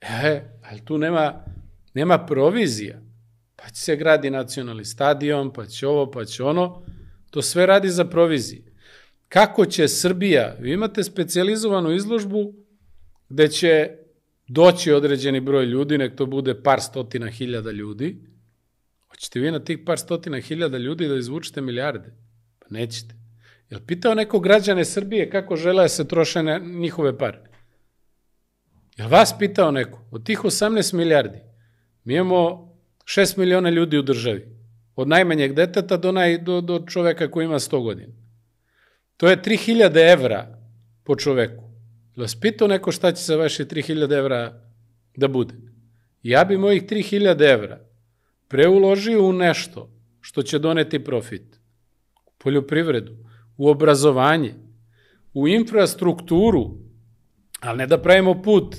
E, ali tu nema, nema provizija. Pa će se gradi nacionalni stadion, pa će ovo, pa će ono. To sve radi za provizije. Kako će Srbija, vi imate specializovanu izložbu gde će doći određeni broj ljudi, nek to bude par stotina hiljada ljudi, hoćete vi na tih par stotina hiljada ljudi da izvučete milijarde? Pa nećete. Jel pitao neko građane Srbije kako žele da se troše na njihove pare? Jel vas pitao neko? Od tih 18 milijardi mi imamo 6 miliona ljudi u državi. Od najmanjeg deteta do, naj, do, do čoveka koji ima 100 godina. To je 3000 evra po čoveku. Jel vas pitao neko šta će sa vaše 3000 evra da bude? Ja bi mojih 3000 evra preuložio u nešto što će doneti profit. U poljoprivredu, u obrazovanje, u infrastrukturu, ali ne da pravimo put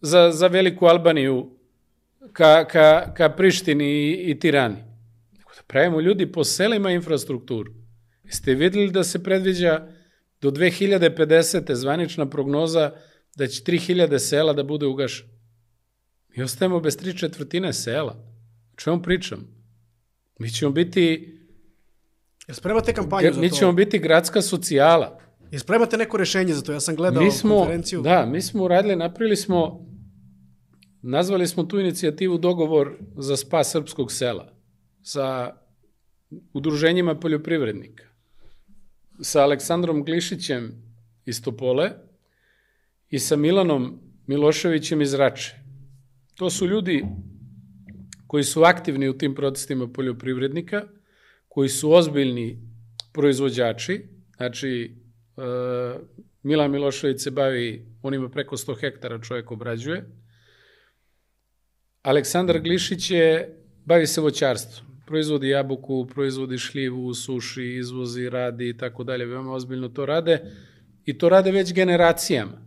za, za veliku Albaniju ka, ka, ka Prištini i, i Tirani. Nego da pravimo ljudi po selima infrastrukturu. Jeste videli da se predviđa do 2050. zvanična prognoza da će 3000 sela da bude ugašeno. Mi ostajemo bez tri četvrtine sela. O čemu pričam? Mi ćemo biti Jel spremate kampanju za to? Mi ćemo biti gradska socijala. Jel spremate neko rešenje za to? Ja sam gledao mi smo, konferenciju. Da, mi smo uradili, napravili smo, nazvali smo tu inicijativu dogovor za spas srpskog sela sa udruženjima poljoprivrednika, sa Aleksandrom Glišićem iz Topole i sa Milanom Miloševićem iz Rače. To su ljudi koji su aktivni u tim protestima poljoprivrednika – koji su ozbiljni proizvođači, znači e, Mila Milošević se bavi, on ima preko 100 hektara čovjek obrađuje. Aleksandar Glišić je, bavi se voćarstvom. Proizvodi jabuku, proizvodi šljivu, suši, izvozi, radi i tako dalje. Veoma ozbiljno to rade i to rade već generacijama.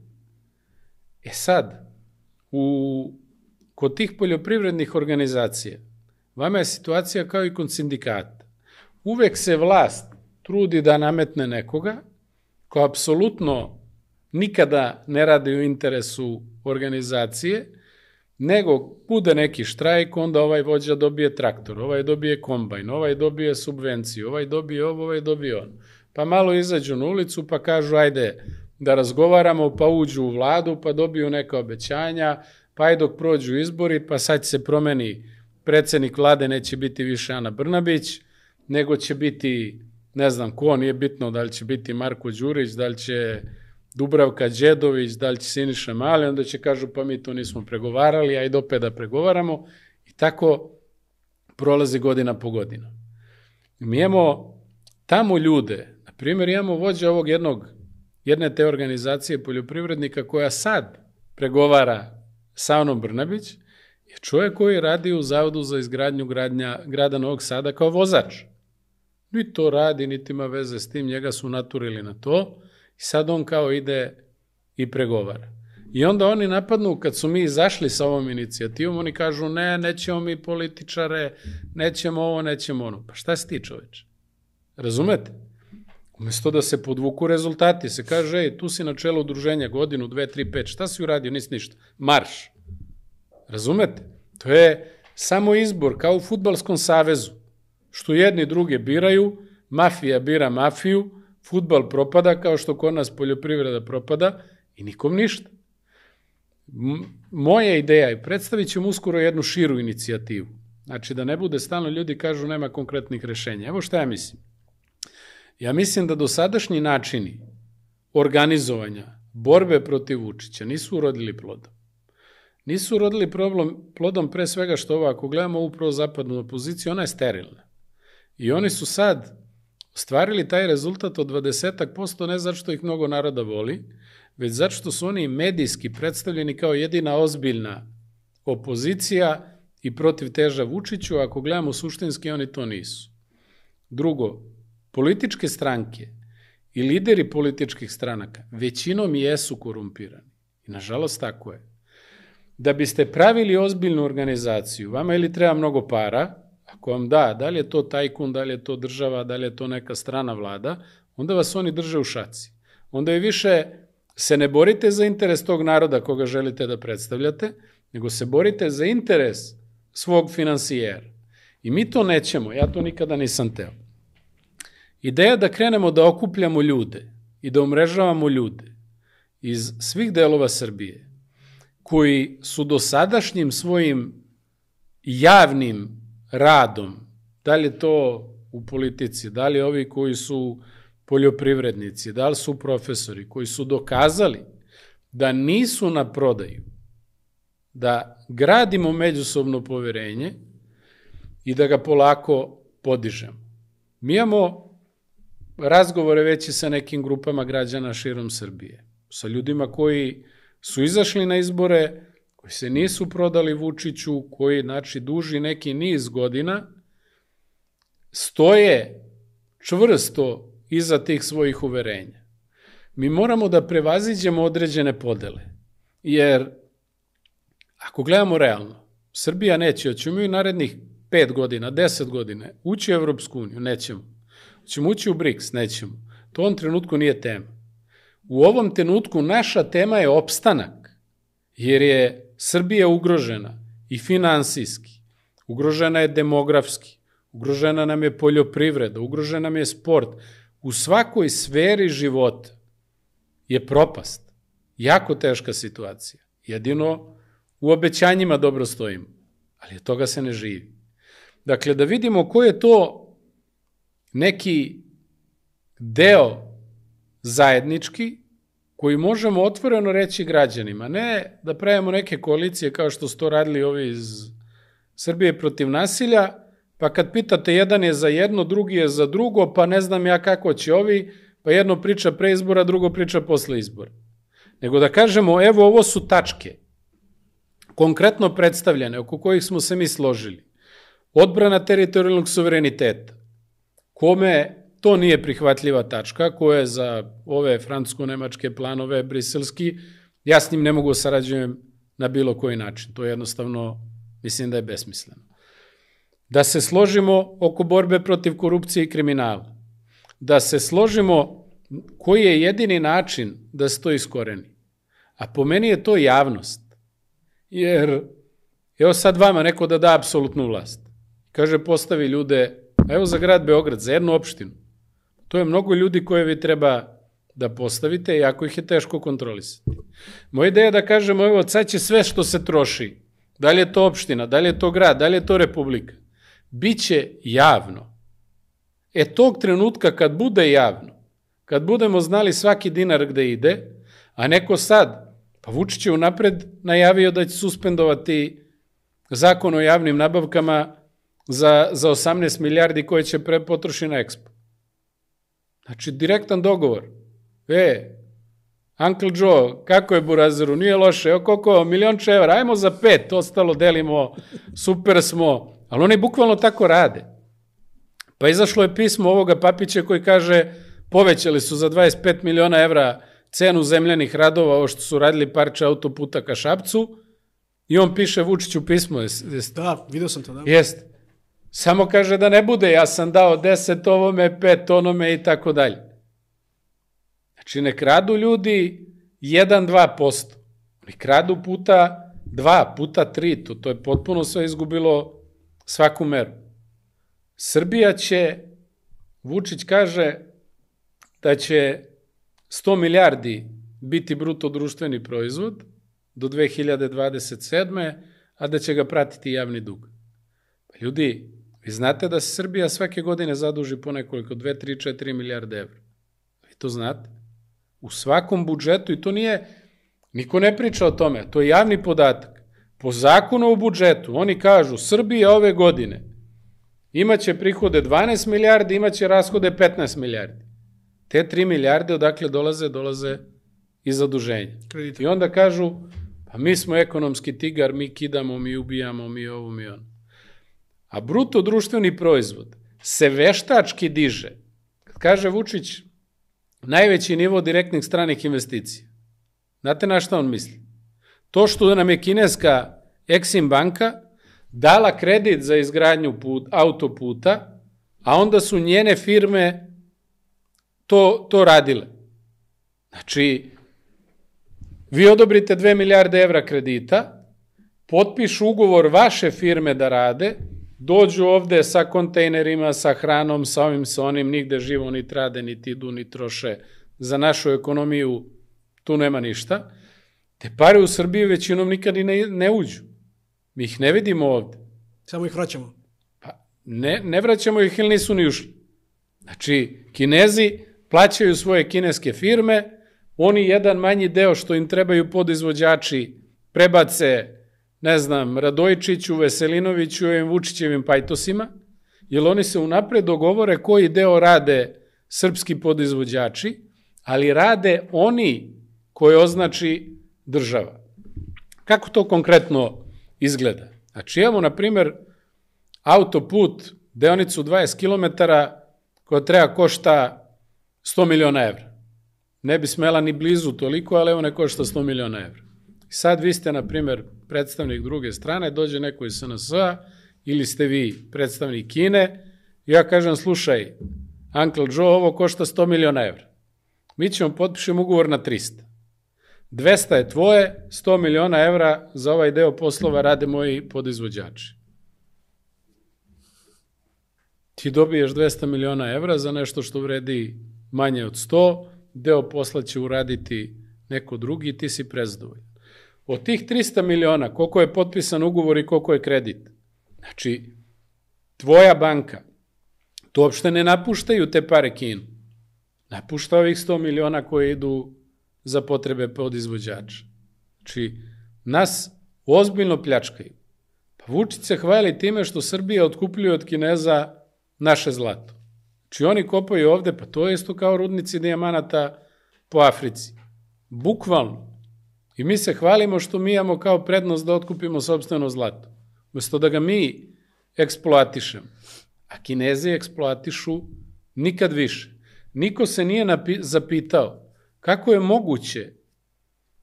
E sad, u, kod tih poljoprivrednih organizacija, vama je situacija kao i kod sindikata uvek se vlast trudi da nametne nekoga ko apsolutno nikada ne radi u interesu organizacije, nego bude neki štrajk, onda ovaj vođa dobije traktor, ovaj dobije kombajn, ovaj dobije subvenciju, ovaj dobije ovo, ovaj dobije ono. Pa malo izađu na ulicu pa kažu ajde da razgovaramo, pa uđu u vladu, pa dobiju neka obećanja, pa i dok prođu izbori, pa sad se promeni predsednik vlade, neće biti više Ana Brnabić, nego će biti, ne znam ko, nije bitno da li će biti Marko Đurić, da li će Dubravka Đedović, da li će Siniša Mali, onda će kažu pa mi to nismo pregovarali, ajde opet da pregovaramo i tako prolazi godina po godinu. Mi imamo tamo ljude, na primjer imamo vođa ovog jednog, jedne te organizacije poljoprivrednika koja sad pregovara sa onom Brnabić, je čovjek koji radi u Zavodu za izgradnju gradnja, grada Novog Sada kao vozač. Ni to radi, niti ima veze s tim, njega su naturili na to i sad on kao ide i pregovara. I onda oni napadnu, kad su mi izašli sa ovom inicijativom, oni kažu ne, nećemo mi političare, nećemo ovo, nećemo ono. Pa šta si ti čoveč? Razumete? Umesto da se podvuku rezultati, se kaže, ej, tu si na čelu udruženja godinu, dve, tri, pet, šta si uradio, nisi ništa. Marš. Razumete? To je samo izbor, kao u futbalskom savezu što jedni druge biraju, mafija bira mafiju, futbal propada kao što kod nas poljoprivreda propada i nikom ništa. Moja ideja je, predstavit ćemo uskoro jednu širu inicijativu. Znači da ne bude stalno ljudi kažu nema konkretnih rešenja. Evo šta ja mislim. Ja mislim da dosadašnji načini organizovanja borbe protiv Vučića nisu urodili plodom. Nisu urodili problem, plodom pre svega što ovo, ako gledamo ovu prozapadnu opoziciju, ona je sterilna. I oni mm. su sad stvarili taj rezultat od 20% posto ne zato što ih mnogo naroda voli, već zato što su oni medijski predstavljeni kao jedina ozbiljna opozicija i protiv teža Vučiću, ako gledamo suštinski, oni to nisu. Drugo, političke stranke i lideri političkih stranaka većinom jesu korumpirani. I nažalost tako je. Da biste pravili ozbiljnu organizaciju, vama ili treba mnogo para, Ako vam da, da li je to tajkun, da li je to država, da li je to neka strana vlada, onda vas oni drže u šaci. Onda je više se ne borite za interes tog naroda koga želite da predstavljate, nego se borite za interes svog finansijera. I mi to nećemo, ja to nikada nisam teo. Ideja da krenemo da okupljamo ljude i da umrežavamo ljude iz svih delova Srbije, koji su dosadašnjim svojim javnim radom, da li to u politici, da li ovi koji su poljoprivrednici, da li su profesori koji su dokazali da nisu na prodaju, da gradimo međusobno poverenje i da ga polako podižemo. Mi imamo razgovore već i sa nekim grupama građana širom Srbije, sa ljudima koji su izašli na izbore, koji se nisu prodali Vučiću, koji znači duži neki niz godina, stoje čvrsto iza tih svojih uverenja. Mi moramo da prevaziđemo određene podele, jer ako gledamo realno, Srbija neće, hoćemo i narednih 5 godina, 10 godine, ući u Evropsku uniju, nećemo. Hoćemo ući u BRICS, nećemo. To u ovom trenutku nije tema. U ovom trenutku naša tema je opstanak, jer je Srbija je ugrožena i finansijski, ugrožena je demografski, ugrožena nam je poljoprivreda, ugrožena nam je sport. U svakoj sferi života je propast. Jako teška situacija. Jedino u obećanjima dobro stojimo, ali od toga se ne živi. Dakle, da vidimo ko je to neki deo zajednički koji možemo otvoreno reći građanima, ne da pravimo neke koalicije kao što su to radili ovi iz Srbije protiv nasilja, pa kad pitate jedan je za jedno, drugi je za drugo, pa ne znam ja kako će ovi, pa jedno priča pre izbora, drugo priča posle izbora. Nego da kažemo, evo ovo su tačke, konkretno predstavljene, oko kojih smo se mi složili. Odbrana teritorijalnog suvereniteta, kome To nije prihvatljiva tačka koja je za ove francusko-nemačke planove briselski. Ja s njim ne mogu da sarađujem na bilo koji način. To je jednostavno, mislim da je besmisleno. Da se složimo oko borbe protiv korupcije i kriminala. Da se složimo koji je jedini način da se to iskoreni. A po meni je to javnost. Jer, evo sad vama neko da da apsolutnu vlast. Kaže, postavi ljude, evo za grad Beograd, za jednu opštinu To je mnogo ljudi koje vi treba da postavite, jako ih je teško kontrolisati. Moja ideja je da kažemo, evo, sad će sve što se troši, da li je to opština, da li je to grad, da li je to republika, biće javno. E tog trenutka kad bude javno, kad budemo znali svaki dinar gde ide, a neko sad, pa Vučić je unapred najavio da će suspendovati zakon o javnim nabavkama za, za 18 milijardi koje će pre potroši na ekspo. Znači, direktan dogovor. E, Uncle Joe, kako je Burazeru, nije loše, evo koliko, milion čevar, ajmo za pet, ostalo delimo, super smo, ali oni bukvalno tako rade. Pa izašlo je pismo ovoga Papića koji kaže, povećali su za 25 miliona evra cenu zemljenih radova, ovo što su radili parče autoputa ka Šapcu, i on piše Vučiću pismo. Jest, jest, da, video sam to, da. Jeste. Samo kaže da ne bude, ja sam dao deset ovome, pet onome i tako dalje. Znači, ne kradu ljudi 1-2%. Oni kradu puta 2, puta 3, to, to je potpuno sve izgubilo svaku meru. Srbija će, Vučić kaže da će 100 milijardi biti bruto društveni proizvod do 2027. a da će ga pratiti javni dug. Pa ljudi, Vi znate da se Srbija svake godine zaduži po nekoliko, 2, 3, 4 milijarde evra. Vi to znate. U svakom budžetu, i to nije, niko ne priča o tome, to je javni podatak. Po zakonu o budžetu, oni kažu, Srbija ove godine imaće prihode 12 milijardi, imaće rashode 15 milijardi. Te 3 milijarde odakle dolaze, dolaze i zaduženje. I onda kažu, pa mi smo ekonomski tigar, mi kidamo, mi ubijamo, mi ovo, mi ono. A bruto društveni proizvod se veštački diže. Kad kaže Vučić, najveći nivo direktnih stranih investicija. Znate na šta on misli? To što nam je kineska Exim banka dala kredit za izgradnju put, autoputa, a onda su njene firme to, to radile. Znači, vi odobrite 2 milijarde evra kredita, potpišu ugovor vaše firme da rade, dođu ovde sa kontejnerima, sa hranom, sa ovim, sa onim, nigde živo ni trade, ni idu, ni troše. Za našu ekonomiju tu nema ništa. Te pare u Srbiji većinom nikad i ne, ne uđu. Mi ih ne vidimo ovde. Samo ih vraćamo. Pa, ne, ne vraćamo ih ili nisu ni ušli. Znači, kinezi plaćaju svoje kineske firme, oni jedan manji deo što im trebaju podizvođači prebace ne znam, Radojičiću, Veselinoviću i Vučićevim pajtosima, jer oni se unapred dogovore koji deo rade srpski podizvođači, ali rade oni koje označi država. Kako to konkretno izgleda? Znači imamo, na primer, autoput, deonicu 20 km, koja treba košta 100 miliona evra. Ne bi smela ni blizu toliko, ali evo ne košta 100 miliona evra. Sad vi ste, na primer, predstavnik druge strane, dođe neko iz SNS-a ili ste vi predstavnik Kine, ja kažem, slušaj, Uncle Joe, ovo košta 100 miliona evra. Mi ćemo potpišemo ugovor na 300. 200 je tvoje, 100 miliona evra za ovaj deo poslova rade moji podizvođači. Ti dobiješ 200 miliona evra za nešto što vredi manje od 100, deo posla će uraditi neko drugi i ti si prezadovoljan. Od tih 300 miliona, koliko je potpisan ugovor i koliko je kredit? Znači, tvoja banka, to uopšte ne napuštaju te pare Kinu. Napušta ovih 100 miliona koje idu za potrebe podizvođača. Znači, nas ozbiljno pljačkaju. Pa Vučić se hvali time što Srbija otkupljuje od Kineza naše zlato. Znači oni kopaju ovde, pa to je isto kao rudnici dijamanata po Africi. Bukvalno. I mi se hvalimo što mi imamo kao prednost da otkupimo sobstveno zlato. Mesto da ga mi eksploatišemo. A kinezi eksploatišu nikad više. Niko se nije zapitao kako je moguće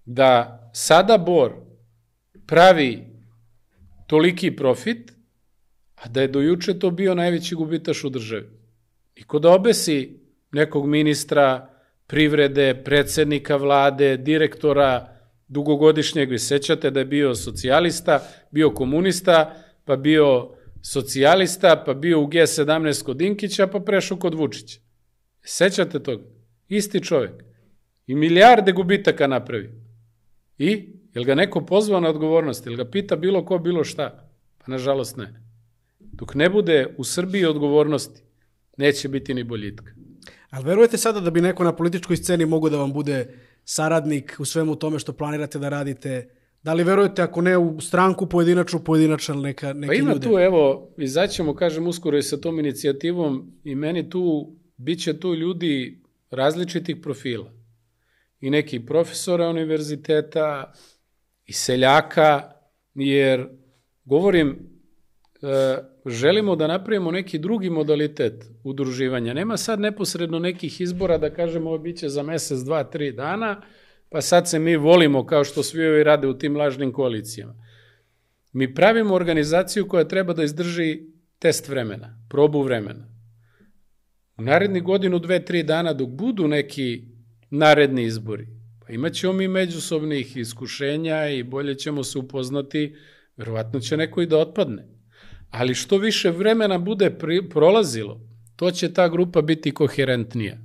da sada Bor pravi toliki profit, a da je dojuče to bio najveći gubitaš u državi. Niko da obesi nekog ministra privrede, predsednika vlade, direktora dugogodišnjeg, vi sećate da je bio socijalista, bio komunista, pa bio socijalista, pa bio u G17 kod Dinkića, pa prešao kod Vučića. Sećate toga? Isti čovek. I milijarde gubitaka napravi. I? Jel ga neko pozvao na odgovornost? li ga pita bilo ko, bilo šta? Pa nažalost ne. Dok ne bude u Srbiji odgovornosti, neće biti ni boljitka. Ali verujete sada da bi neko na političkoj sceni mogo da vam bude saradnik u svemu tome što planirate da radite? Da li verujete, ako ne u stranku pojedinačnu, pojedinačan neka, pa neki Pa ima ljude? tu, evo, izaćemo, kažem, uskoro i sa tom inicijativom i meni tu, bit će tu ljudi različitih profila. I neki profesora univerziteta, i seljaka, jer govorim E, želimo da napravimo neki drugi modalitet udruživanja. Nema sad neposredno nekih izbora da kažemo ovo biće za mesec, dva, tri dana, pa sad se mi volimo kao što svi ovi rade u tim lažnim koalicijama. Mi pravimo organizaciju koja treba da izdrži test vremena, probu vremena. U naredni godinu, dve, tri dana dok budu neki naredni izbori, pa imat ćemo mi međusobnih iskušenja i bolje ćemo se upoznati, verovatno će neko i da otpadne ali što više vremena bude pri, prolazilo, to će ta grupa biti koherentnija.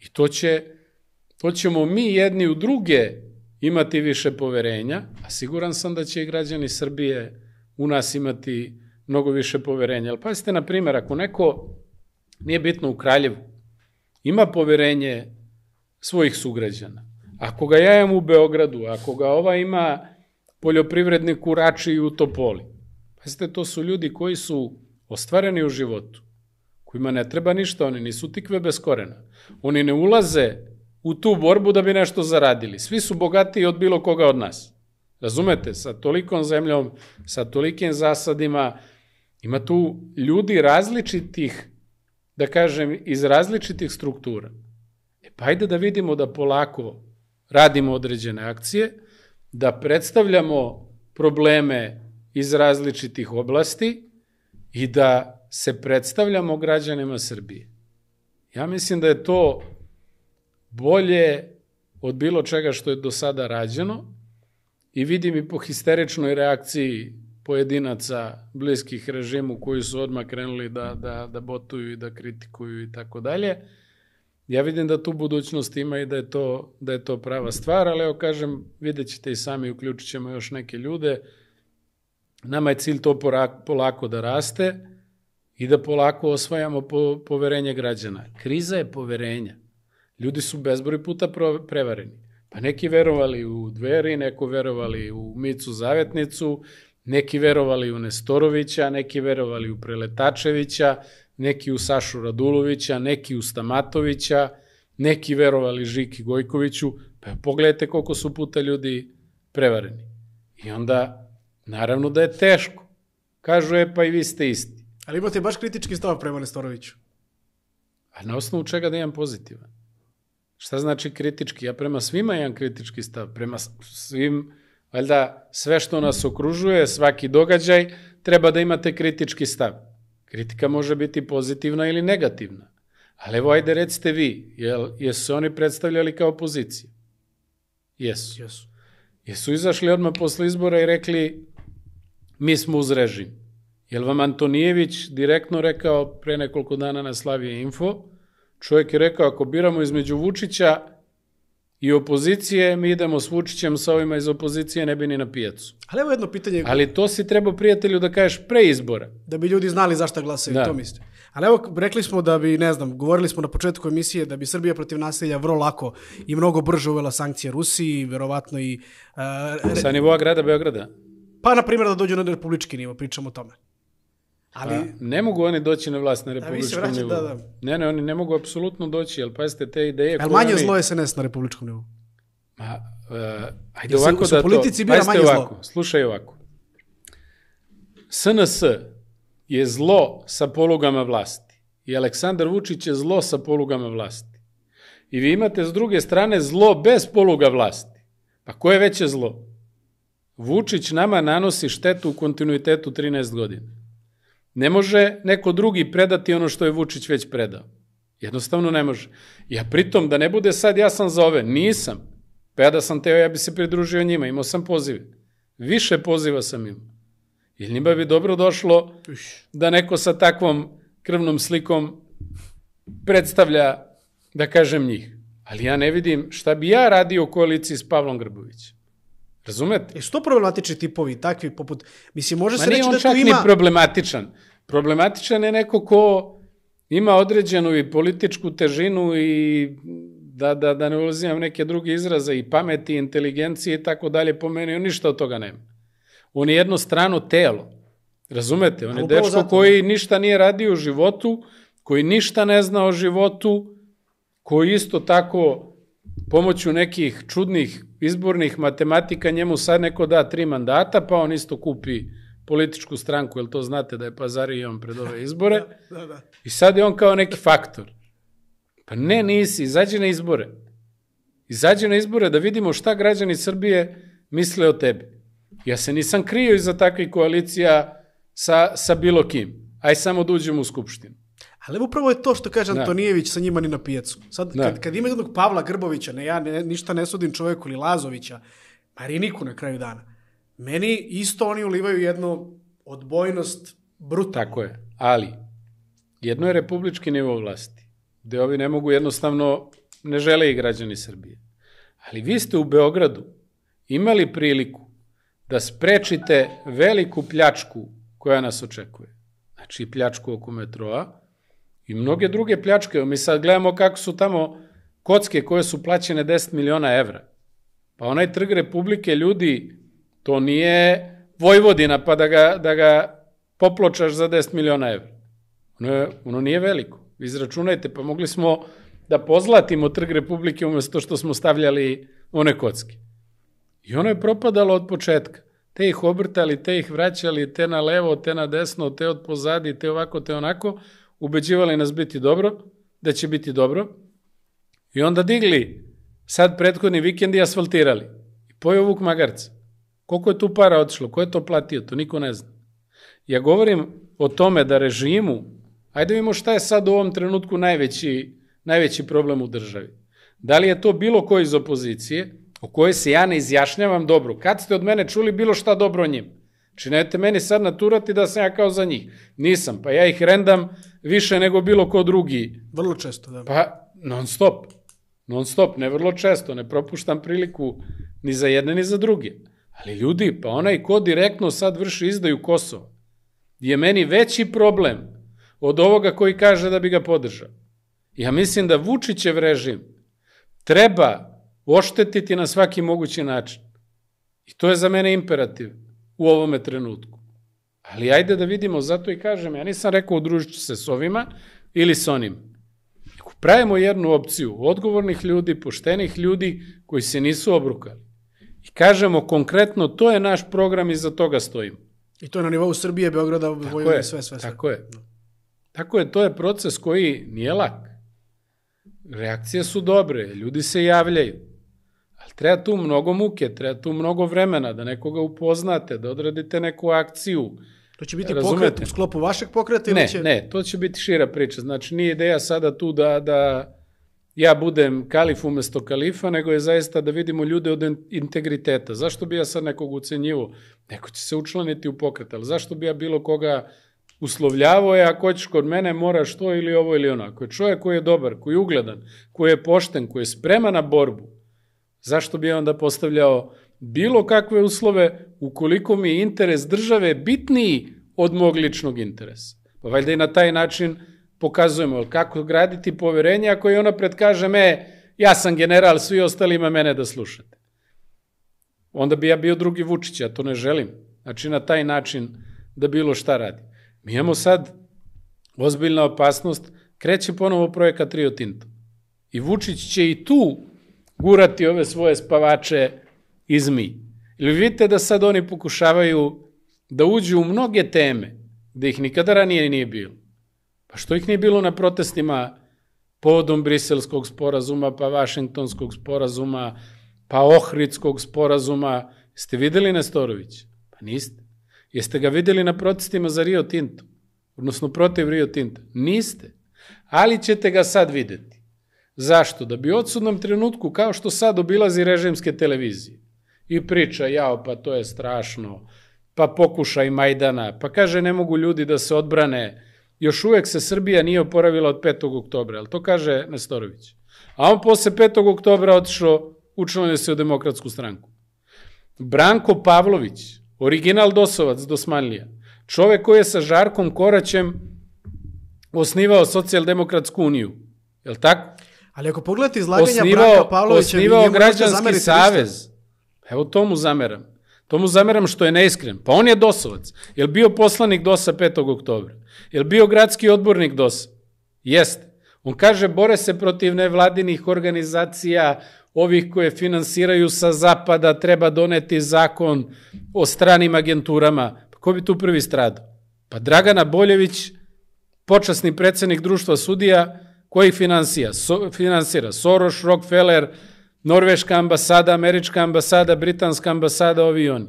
I to, će, to ćemo mi jedni u druge imati više poverenja, a siguran sam da će i građani Srbije u nas imati mnogo više poverenja. Ali pazite, na primjer, ako neko nije bitno u Kraljevu, ima poverenje svojih sugrađana. Ako ga ja imam u Beogradu, ako ga ova ima poljoprivredni kurači i u Topoli, Pazite, to su ljudi koji su ostvareni u životu, kojima ne treba ništa, oni nisu tikve bez korena. Oni ne ulaze u tu borbu da bi nešto zaradili. Svi su bogatiji od bilo koga od nas. Razumete, sa tolikom zemljom, sa tolikim zasadima, ima tu ljudi različitih, da kažem, iz različitih struktura. E pa ajde da vidimo da polako radimo određene akcije, da predstavljamo probleme iz različitih oblasti i da se predstavljamo građanima Srbije. Ja mislim da je to bolje od bilo čega što je do sada rađeno i vidim i po histeričnoj reakciji pojedinaca bliskih režimu koji su odmah krenuli da, da, da botuju i da kritikuju i tako dalje. Ja vidim da tu budućnost ima i da je to, da je to prava stvar, ali evo kažem, vidjet ćete i sami, uključit ćemo još neke ljude, Nama je cilj to polako da raste i da polako osvajamo poverenje građana. Kriza je poverenja. Ljudi su bezbroj puta prevareni. Pa neki verovali u dveri, neko verovali u Micu Zavetnicu, neki verovali u Nestorovića, neki verovali u Preletačevića, neki u Sašu Radulovića, neki u Stamatovića, neki verovali Žiki Gojkoviću. Pa pogledajte koliko su puta ljudi prevareni. I onda Naravno da je teško. Kažu, je pa i vi ste isti. Ali imate baš kritički stav prema Nestoroviću. A na osnovu čega da imam pozitivan? Šta znači kritički? Ja prema svima imam kritički stav. Prema svim, valjda, sve što nas okružuje, svaki događaj, treba da imate kritički stav. Kritika može biti pozitivna ili negativna. Ali evo, ajde, recite vi, jel, jesu se oni predstavljali kao opozicija? Jesu. Jesu. Jesu izašli odmah posle izbora i rekli mi smo uz režim. Jel vam Antonijević direktno rekao pre nekoliko dana na Slavije Info, čovjek je rekao ako biramo između Vučića i opozicije, mi idemo s Vučićem sa ovima iz opozicije, ne bi ni na pijacu. Ali evo jedno pitanje. Ali to si treba prijatelju da kažeš pre izbora. Da bi ljudi znali zašto glasaju, da. to mislim. Ali evo, rekli smo da bi, ne znam, govorili smo na početku emisije da bi Srbija protiv nasilja vrlo lako i mnogo brže uvela sankcije Rusiji, verovatno i... Uh, sa nivoa grada Beograda. Pa, na primjer, da dođu na republički nivo, pričamo o tome. Ali... Pa, ne mogu oni doći na vlast na da, republičkom vraća, nivou. Da, da. Ne, ne, oni ne mogu apsolutno doći, ali pazite te ideje... Ali manje oni... zlo SNS na republičkom nivou? Ma, uh, ajde Jel ovako da to... politici bira manje ovako, zlo. Slušaj ovako. SNS je zlo sa polugama vlasti. I Aleksandar Vučić je zlo sa polugama vlasti. I vi imate s druge strane zlo bez poluga vlasti. Pa koje veće zlo? Vučić nama nanosi štetu u kontinuitetu 13 godina. Ne može neko drugi predati ono što je Vučić već predao. Jednostavno ne može. Ja pritom, da ne bude sad ja sam za ove, nisam. Pa ja da sam teo, ja bi se pridružio njima, imao sam pozive. Više poziva sam imao. Ili njima bi dobro došlo da neko sa takvom krvnom slikom predstavlja, da kažem, njih. Ali ja ne vidim šta bi ja radio u koaliciji s Pavlom Grbovićem. Razumete? E, to problematični tipovi, takvi poput... Mislim, može Ma se reći da to ima... Ma nije on čak ni problematičan. Problematičan je neko ko ima određenu i političku težinu i da, da, da ne ulazim neke druge izraze i pameti, i inteligencije i tako dalje, po meni on ništa od toga nema. On je jedno strano telo. Razumete? On je dečko zato. koji ništa nije radio u životu, koji ništa ne zna o životu, koji isto tako pomoću nekih čudnih izbornih matematika njemu sad neko da tri mandata, pa on isto kupi političku stranku, jer to znate da je pazario on pred ove da, izbore. da, da, da. I sad je on kao neki faktor. Pa ne, nisi, izađi na izbore. Izađi na izbore da vidimo šta građani Srbije misle o tebi. Ja se nisam krio iza takvih koalicija sa, sa bilo kim. Aj samo da uđem u Skupštinu. Ali upravo je to što kaže da. Antonijević sa njima ni na pijacu. Sad, ne. Da. kad, kad ima jednog Pavla Grbovića, ne, ja ne, ništa ne sudim čoveku ili Lazovića, Mariniku pa na kraju dana, meni isto oni ulivaju jednu odbojnost bruta. Tako je, ali jedno je republički nivo vlasti, gde ovi ne mogu jednostavno, ne žele i građani Srbije. Ali vi ste u Beogradu imali priliku da sprečite veliku pljačku koja nas očekuje. Znači pljačku oko metroa, i mnoge druge pljačke. Mi sad gledamo kako su tamo kocke koje su plaćene 10 miliona evra. Pa onaj trg Republike, ljudi, to nije Vojvodina pa da ga, da ga popločaš za 10 miliona evra. Ono, je, ono nije veliko. Izračunajte, pa mogli smo da pozlatimo trg Republike umesto što smo stavljali one kocke. I ono je propadalo od početka. Te ih obrtali, te ih vraćali, te na levo, te na desno, te od pozadi, te ovako, te onako ubeđivali nas biti dobro, da će biti dobro, i onda digli sad prethodni vikend i asfaltirali. I pojeo Vuk Magarca. Koliko je tu para otišlo, ko je to platio, to niko ne zna. Ja govorim o tome da režimu, ajde vidimo šta je sad u ovom trenutku najveći, najveći problem u državi. Da li je to bilo ko iz opozicije, o kojoj se ja ne izjašnjavam dobro. Kad ste od mene čuli bilo šta dobro o njim? Znači, nete meni sad naturati da sam ja kao za njih. Nisam, pa ja ih rendam više nego bilo ko drugi. Vrlo često, da. Pa, non stop. Non stop, ne vrlo često, ne propuštam priliku ni za jedne ni za druge. Ali ljudi, pa onaj ko direktno sad vrši izdaju Kosovo, je meni veći problem od ovoga koji kaže da bi ga podržao. Ja mislim da Vučićev režim treba oštetiti na svaki mogući način. I to je za mene imperativ u ovome trenutku. Ali ajde da vidimo, zato i kažem, ja nisam rekao udružit ću se s ovima ili s onim. pravimo jednu opciju odgovornih ljudi, poštenih ljudi koji se nisu obrukali i kažemo konkretno to je naš program i za toga stojimo. I to je na nivou Srbije, Beograda, Vojvodine, sve, sve, sve. Tako je. Tako je, to je proces koji nije lak. Reakcije su dobre, ljudi se javljaju. Treba tu mnogo muke, treba tu mnogo vremena da nekoga upoznate, da odradite neku akciju. To će biti Razumete? pokret u sklopu vašeg pokreta ili ne, će... Ne, to će biti šira priča. Znači, nije ideja sada tu da, da ja budem kalif umesto kalifa, nego je zaista da vidimo ljude od integriteta. Zašto bi ja sad nekog ucenjivo? Neko će se učlaniti u pokret, ali zašto bi ja bilo koga uslovljavao je, ako hoćeš kod mene, moraš to ili ovo ili ono. Ako je čovjek koji je dobar, koji je ugledan, koji je pošten, koji je spreman na borbu, Zašto bi onda postavljao bilo kakve uslove ukoliko mi je interes države bitniji od mog ličnog interesa? Pa valjda i na taj način pokazujemo kako graditi poverenje ako je ona predkaže me, ja sam general, svi ostali ima mene da slušate. Onda bi ja bio drugi Vučić, ja to ne želim. Znači na taj način da bilo šta radi. Mi imamo sad ozbiljna opasnost, kreće ponovo projekat Rio Tinto. I Vučić će i tu gurati ove svoje spavače i zmi. Ili vidite da sad oni pokušavaju da uđu u mnoge teme, da ih nikada ranije nije bilo. Pa što ih nije bilo na protestima povodom briselskog sporazuma, pa vašingtonskog sporazuma, pa ohridskog sporazuma? Ste videli Nestorović? Pa niste. Jeste ga videli na protestima za Rio Tinto? Odnosno protiv Rio Tinta? Niste. Ali ćete ga sad videti. Zašto? Da bi u odsudnom trenutku, kao što sad obilazi režimske televizije i priča, jao, pa to je strašno, pa pokušaj Majdana, pa kaže ne mogu ljudi da se odbrane, još uvek se Srbija nije oporavila od 5. oktobra, ali to kaže Nestorović. A on posle 5. oktobra otišao, učlanio se u demokratsku stranku. Branko Pavlović, original Dosovac, Dosmanlija, čovek koji je sa Žarkom Koraćem osnivao socijaldemokratsku uniju, je li tako? Ali ako pogledate izlaganja osnivao, Branka Pavlovića... Osnivao građanski savez. Evo to mu zameram. To mu zameram što je neiskren. Pa on je dosovac. Je li bio poslanik DOS-a 5. oktobra? Je li bio gradski odbornik DOS-a? Jeste. On kaže, bore se protiv nevladinih organizacija, ovih koje finansiraju sa zapada, treba doneti zakon o stranim agenturama. Pa ko bi tu prvi stradao? Pa Dragana Boljević, počasni predsednik društva sudija, koji finansija, so, finansira Soros, Rockefeller, Norveška ambasada, Američka ambasada, Britanska ambasada, ovi i oni.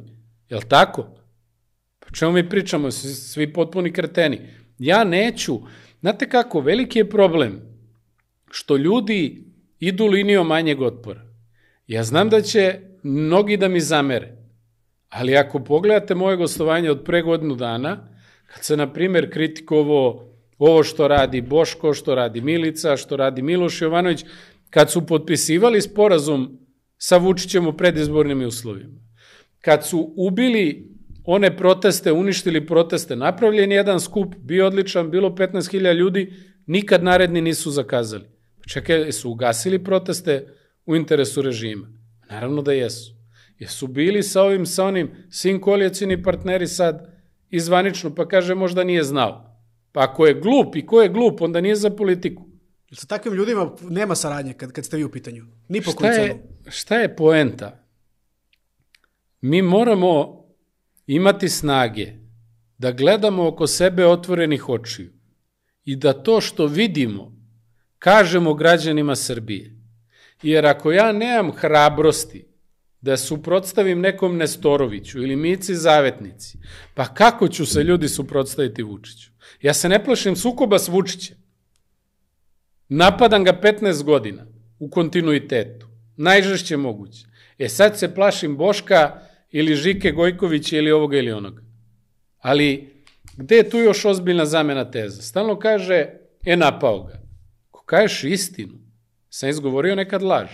Jel tako? Pa čemu mi pričamo? Svi potpuni krteni. Ja neću. Znate kako, veliki je problem što ljudi idu linijom manjeg otpora. Ja znam da će mnogi da mi zamere, ali ako pogledate moje gostovanje od pre godinu dana, kad se, na primer, kritikovo ovo što radi Boško, što radi Milica, što radi Miloš Jovanović, kad su potpisivali sporazum sa Vučićem u predizbornim uslovima, kad su ubili one proteste, uništili proteste, napravljen jedan skup, bio odličan, bilo 15.000 ljudi, nikad naredni nisu zakazali. Pa čekaj, su ugasili proteste u interesu režima? Naravno da jesu. Jesu bili sa ovim, sa onim, svim koalicijni partneri sad izvanično, pa kaže možda nije znao. Pa ako je glup i ko je glup, onda nije za politiku. sa takvim ljudima nema saradnje kad, kad ste vi u pitanju. Ni po šta je, šta je poenta? Mi moramo imati snage da gledamo oko sebe otvorenih očiju i da to što vidimo kažemo građanima Srbije. Jer ako ja nemam hrabrosti da suprotstavim nekom Nestoroviću ili Mici Zavetnici, pa kako ću se ljudi suprotstaviti Vučiću? Ja se ne plašim sukoba s Vučićem. Napadam ga 15 godina u kontinuitetu. Najžešće moguće. E sad se plašim Boška ili Žike Gojkovića ili ovoga ili onoga. Ali gde je tu još ozbiljna zamena teza? Stalno kaže, e napao ga. Ko kažeš istinu, sam izgovorio nekad laž.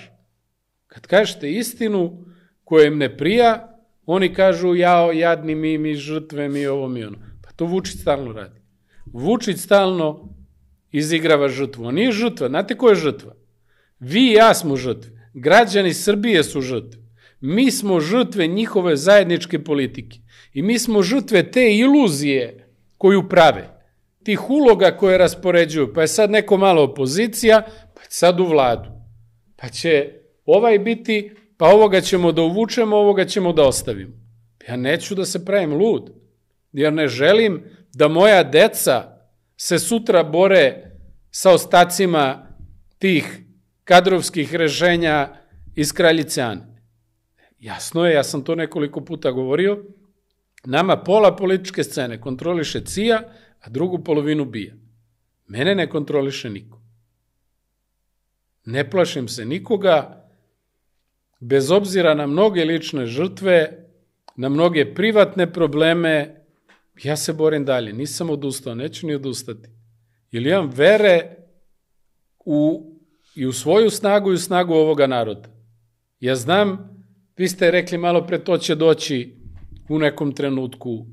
Kad kažete istinu koja im ne prija, oni kažu jao, jadni mi, mi žrtve, mi ovo, mi ono. Pa to Vučić stalno radi. Vučić stalno izigrava žrtvu. On nije žrtva. Znate ko je žrtva? Vi i ja smo žrtve. Građani Srbije su žrtve. Mi smo žrtve njihove zajedničke politike. I mi smo žrtve te iluzije koju prave. Tih uloga koje raspoređuju. Pa je sad neko malo opozicija, pa je sad u vladu. Pa će ovaj biti, pa ovoga ćemo da uvučemo, ovoga ćemo da ostavimo. Ja neću da se pravim lud. Jer ne želim da moja deca se sutra bore sa ostacima tih kadrovskih rešenja iz Kraljice Ane. Jasno je, ja sam to nekoliko puta govorio, nama pola političke scene kontroliše CIA, a drugu polovinu bija. Mene ne kontroliše niko. Ne plašim se nikoga, bez obzira na mnoge lične žrtve, na mnoge privatne probleme, ja se borim dalje, nisam odustao, neću ni odustati. Jer imam vere u, i u svoju snagu i u snagu ovoga naroda. Ja znam, vi ste rekli malo pre, to će doći u nekom trenutku.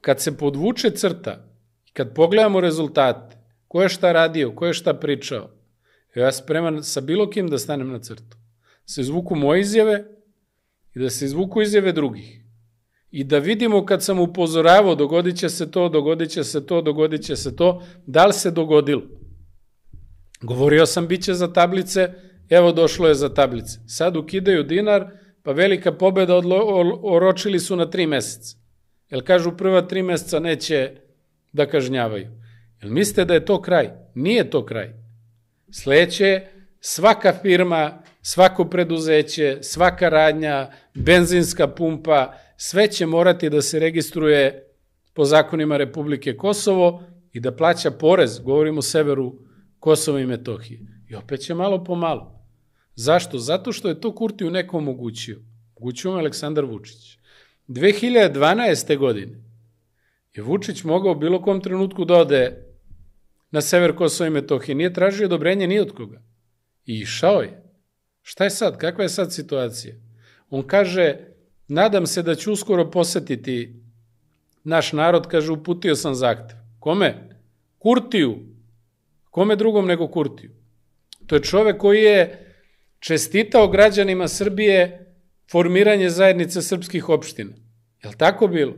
Kad se podvuče crta, kad pogledamo rezultate, ko je šta radio, ko je šta pričao, ja spreman sa bilo kim da stanem na crtu. Da se izvuku moje izjave i da se izvuku izjave drugih i da vidimo kad sam upozoravao dogodit će se to, dogodit će se to, dogodit će se to, da li se dogodilo? Govorio sam bit će za tablice, evo došlo je za tablice. Sad ukidaju dinar, pa velika pobeda odlo, oročili su na tri meseca. Jel kažu prva tri meseca neće da kažnjavaju. Jel mislite da je to kraj? Nije to kraj. Sledeće svaka firma, svako preduzeće, svaka radnja, benzinska pumpa, sve će morati da se registruje po zakonima Republike Kosovo i da plaća porez, govorimo o severu Kosova i Metohije. I opet će malo po malo. Zašto? Zato što je to u nekom omogućio. Omogućio mu Aleksandar Vučić. 2012. godine je Vučić mogao bilo kom trenutku da ode na sever Kosova i Metohije. Nije tražio odobrenje ni od koga. I išao je. Šta je sad? Kakva je sad situacija? On kaže, Nadam se da ću uskoro posetiti naš narod, kaže, uputio sam zahtev. Kome? Kurtiju. Kome drugom nego Kurtiju? To je čovek koji je čestitao građanima Srbije formiranje zajednice srpskih opština. Je li tako bilo?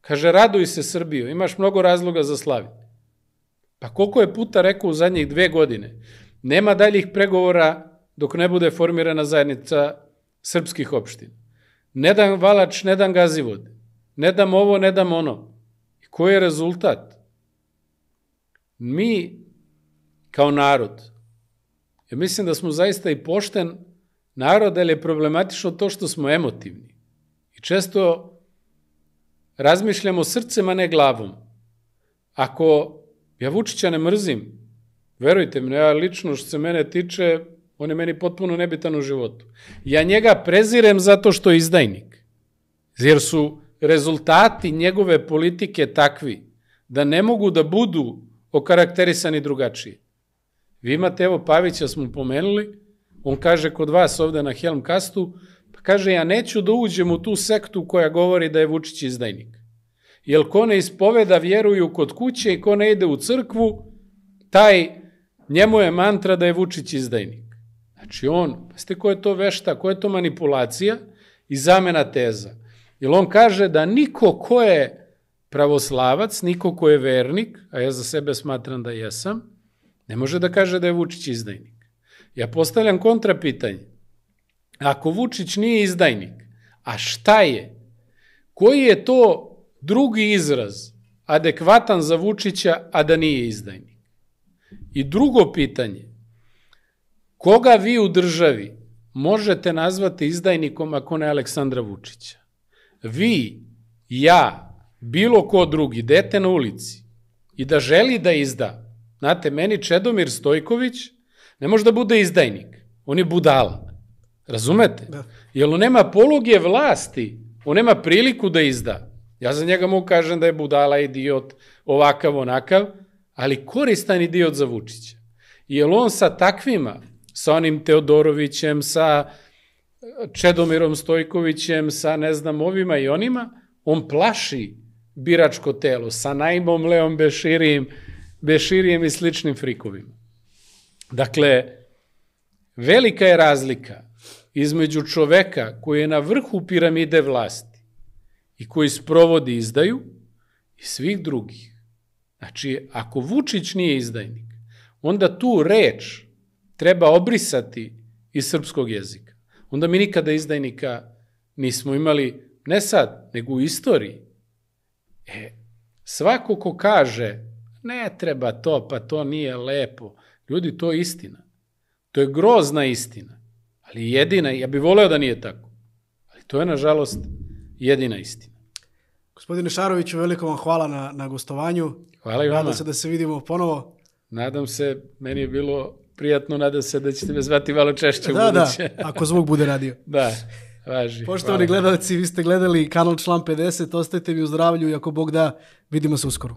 Kaže, raduj se Srbiju, imaš mnogo razloga za slaviti. Pa koliko je puta rekao u zadnjih dve godine, nema daljih pregovora dok ne bude formirana zajednica srpskih opština. Ne dam valač, ne dam gazivod. Ne dam ovo, ne dam ono. I koji je rezultat? Mi, kao narod, ja mislim da smo zaista i pošten narod, ali je problematično to što smo emotivni. I često razmišljamo srcem, a ne glavom. Ako ja Vučića ne mrzim, verujte mi, ja lično što se mene tiče, On je meni potpuno nebitan u životu. Ja njega prezirem zato što je izdajnik. Jer su rezultati njegove politike takvi da ne mogu da budu okarakterisani drugačije. Vi imate, evo, Pavića smo pomenuli, on kaže kod vas ovde na Helmkastu, pa kaže, ja neću da uđem u tu sektu koja govori da je Vučić izdajnik. Jer ko ne ispoveda vjeruju kod kuće i ko ne ide u crkvu, taj, njemu je mantra da je Vučić izdajnik. Znači on, ste ko je to vešta, ko je to manipulacija i zamena teza. Jer on kaže da niko ko je pravoslavac, niko ko je vernik, a ja za sebe smatram da jesam, ne može da kaže da je Vučić izdajnik. Ja postavljam kontrapitanje. Ako Vučić nije izdajnik, a šta je? Koji je to drugi izraz adekvatan za Vučića, a da nije izdajnik? I drugo pitanje, Koga vi u državi možete nazvati izdajnikom ako ne Aleksandra Vučića? Vi, ja, bilo ko drugi, dete na ulici i da želi da izda, znate, meni Čedomir Stojković ne može da bude izdajnik, on je budala. Razumete? Da. Jer on nema poluge vlasti, on nema priliku da izda. Ja za njega mu kažem da je budala, idiot, ovakav, onakav, ali koristan idiot za Vučića. Jer on sa takvima sa onim Teodorovićem, sa e, Čedomirom Stojkovićem, sa ne znam ovima i onima, on plaši biračko telo sa najmom Leom Beširijem, Beširijem i sličnim frikovima. Dakle, velika je razlika između čoveka koji je na vrhu piramide vlasti i koji sprovodi izdaju i svih drugih. Znači, ako Vučić nije izdajnik, onda tu reč treba obrisati iz srpskog jezika. Onda mi nikada izdajnika nismo imali, ne sad, nego u istoriji. E, svako ko kaže, ne treba to, pa to nije lepo. Ljudi, to je istina. To je grozna istina. Ali jedina, ja bih voleo da nije tako. Ali to je, nažalost, jedina istina. Gospodine Šaroviću, veliko vam hvala na, na gostovanju. Hvala i vama. Nadam se da se vidimo ponovo. Nadam se, meni je bilo prijatno, nadam se da ćete me zvati malo češće da, u da, buduće. Da, ako zvuk bude radio. da, važi. Poštovani hvala. gledalci, vi ste gledali kanal Član 50, ostajte mi u zdravlju i ako Bog da, vidimo se uskoro.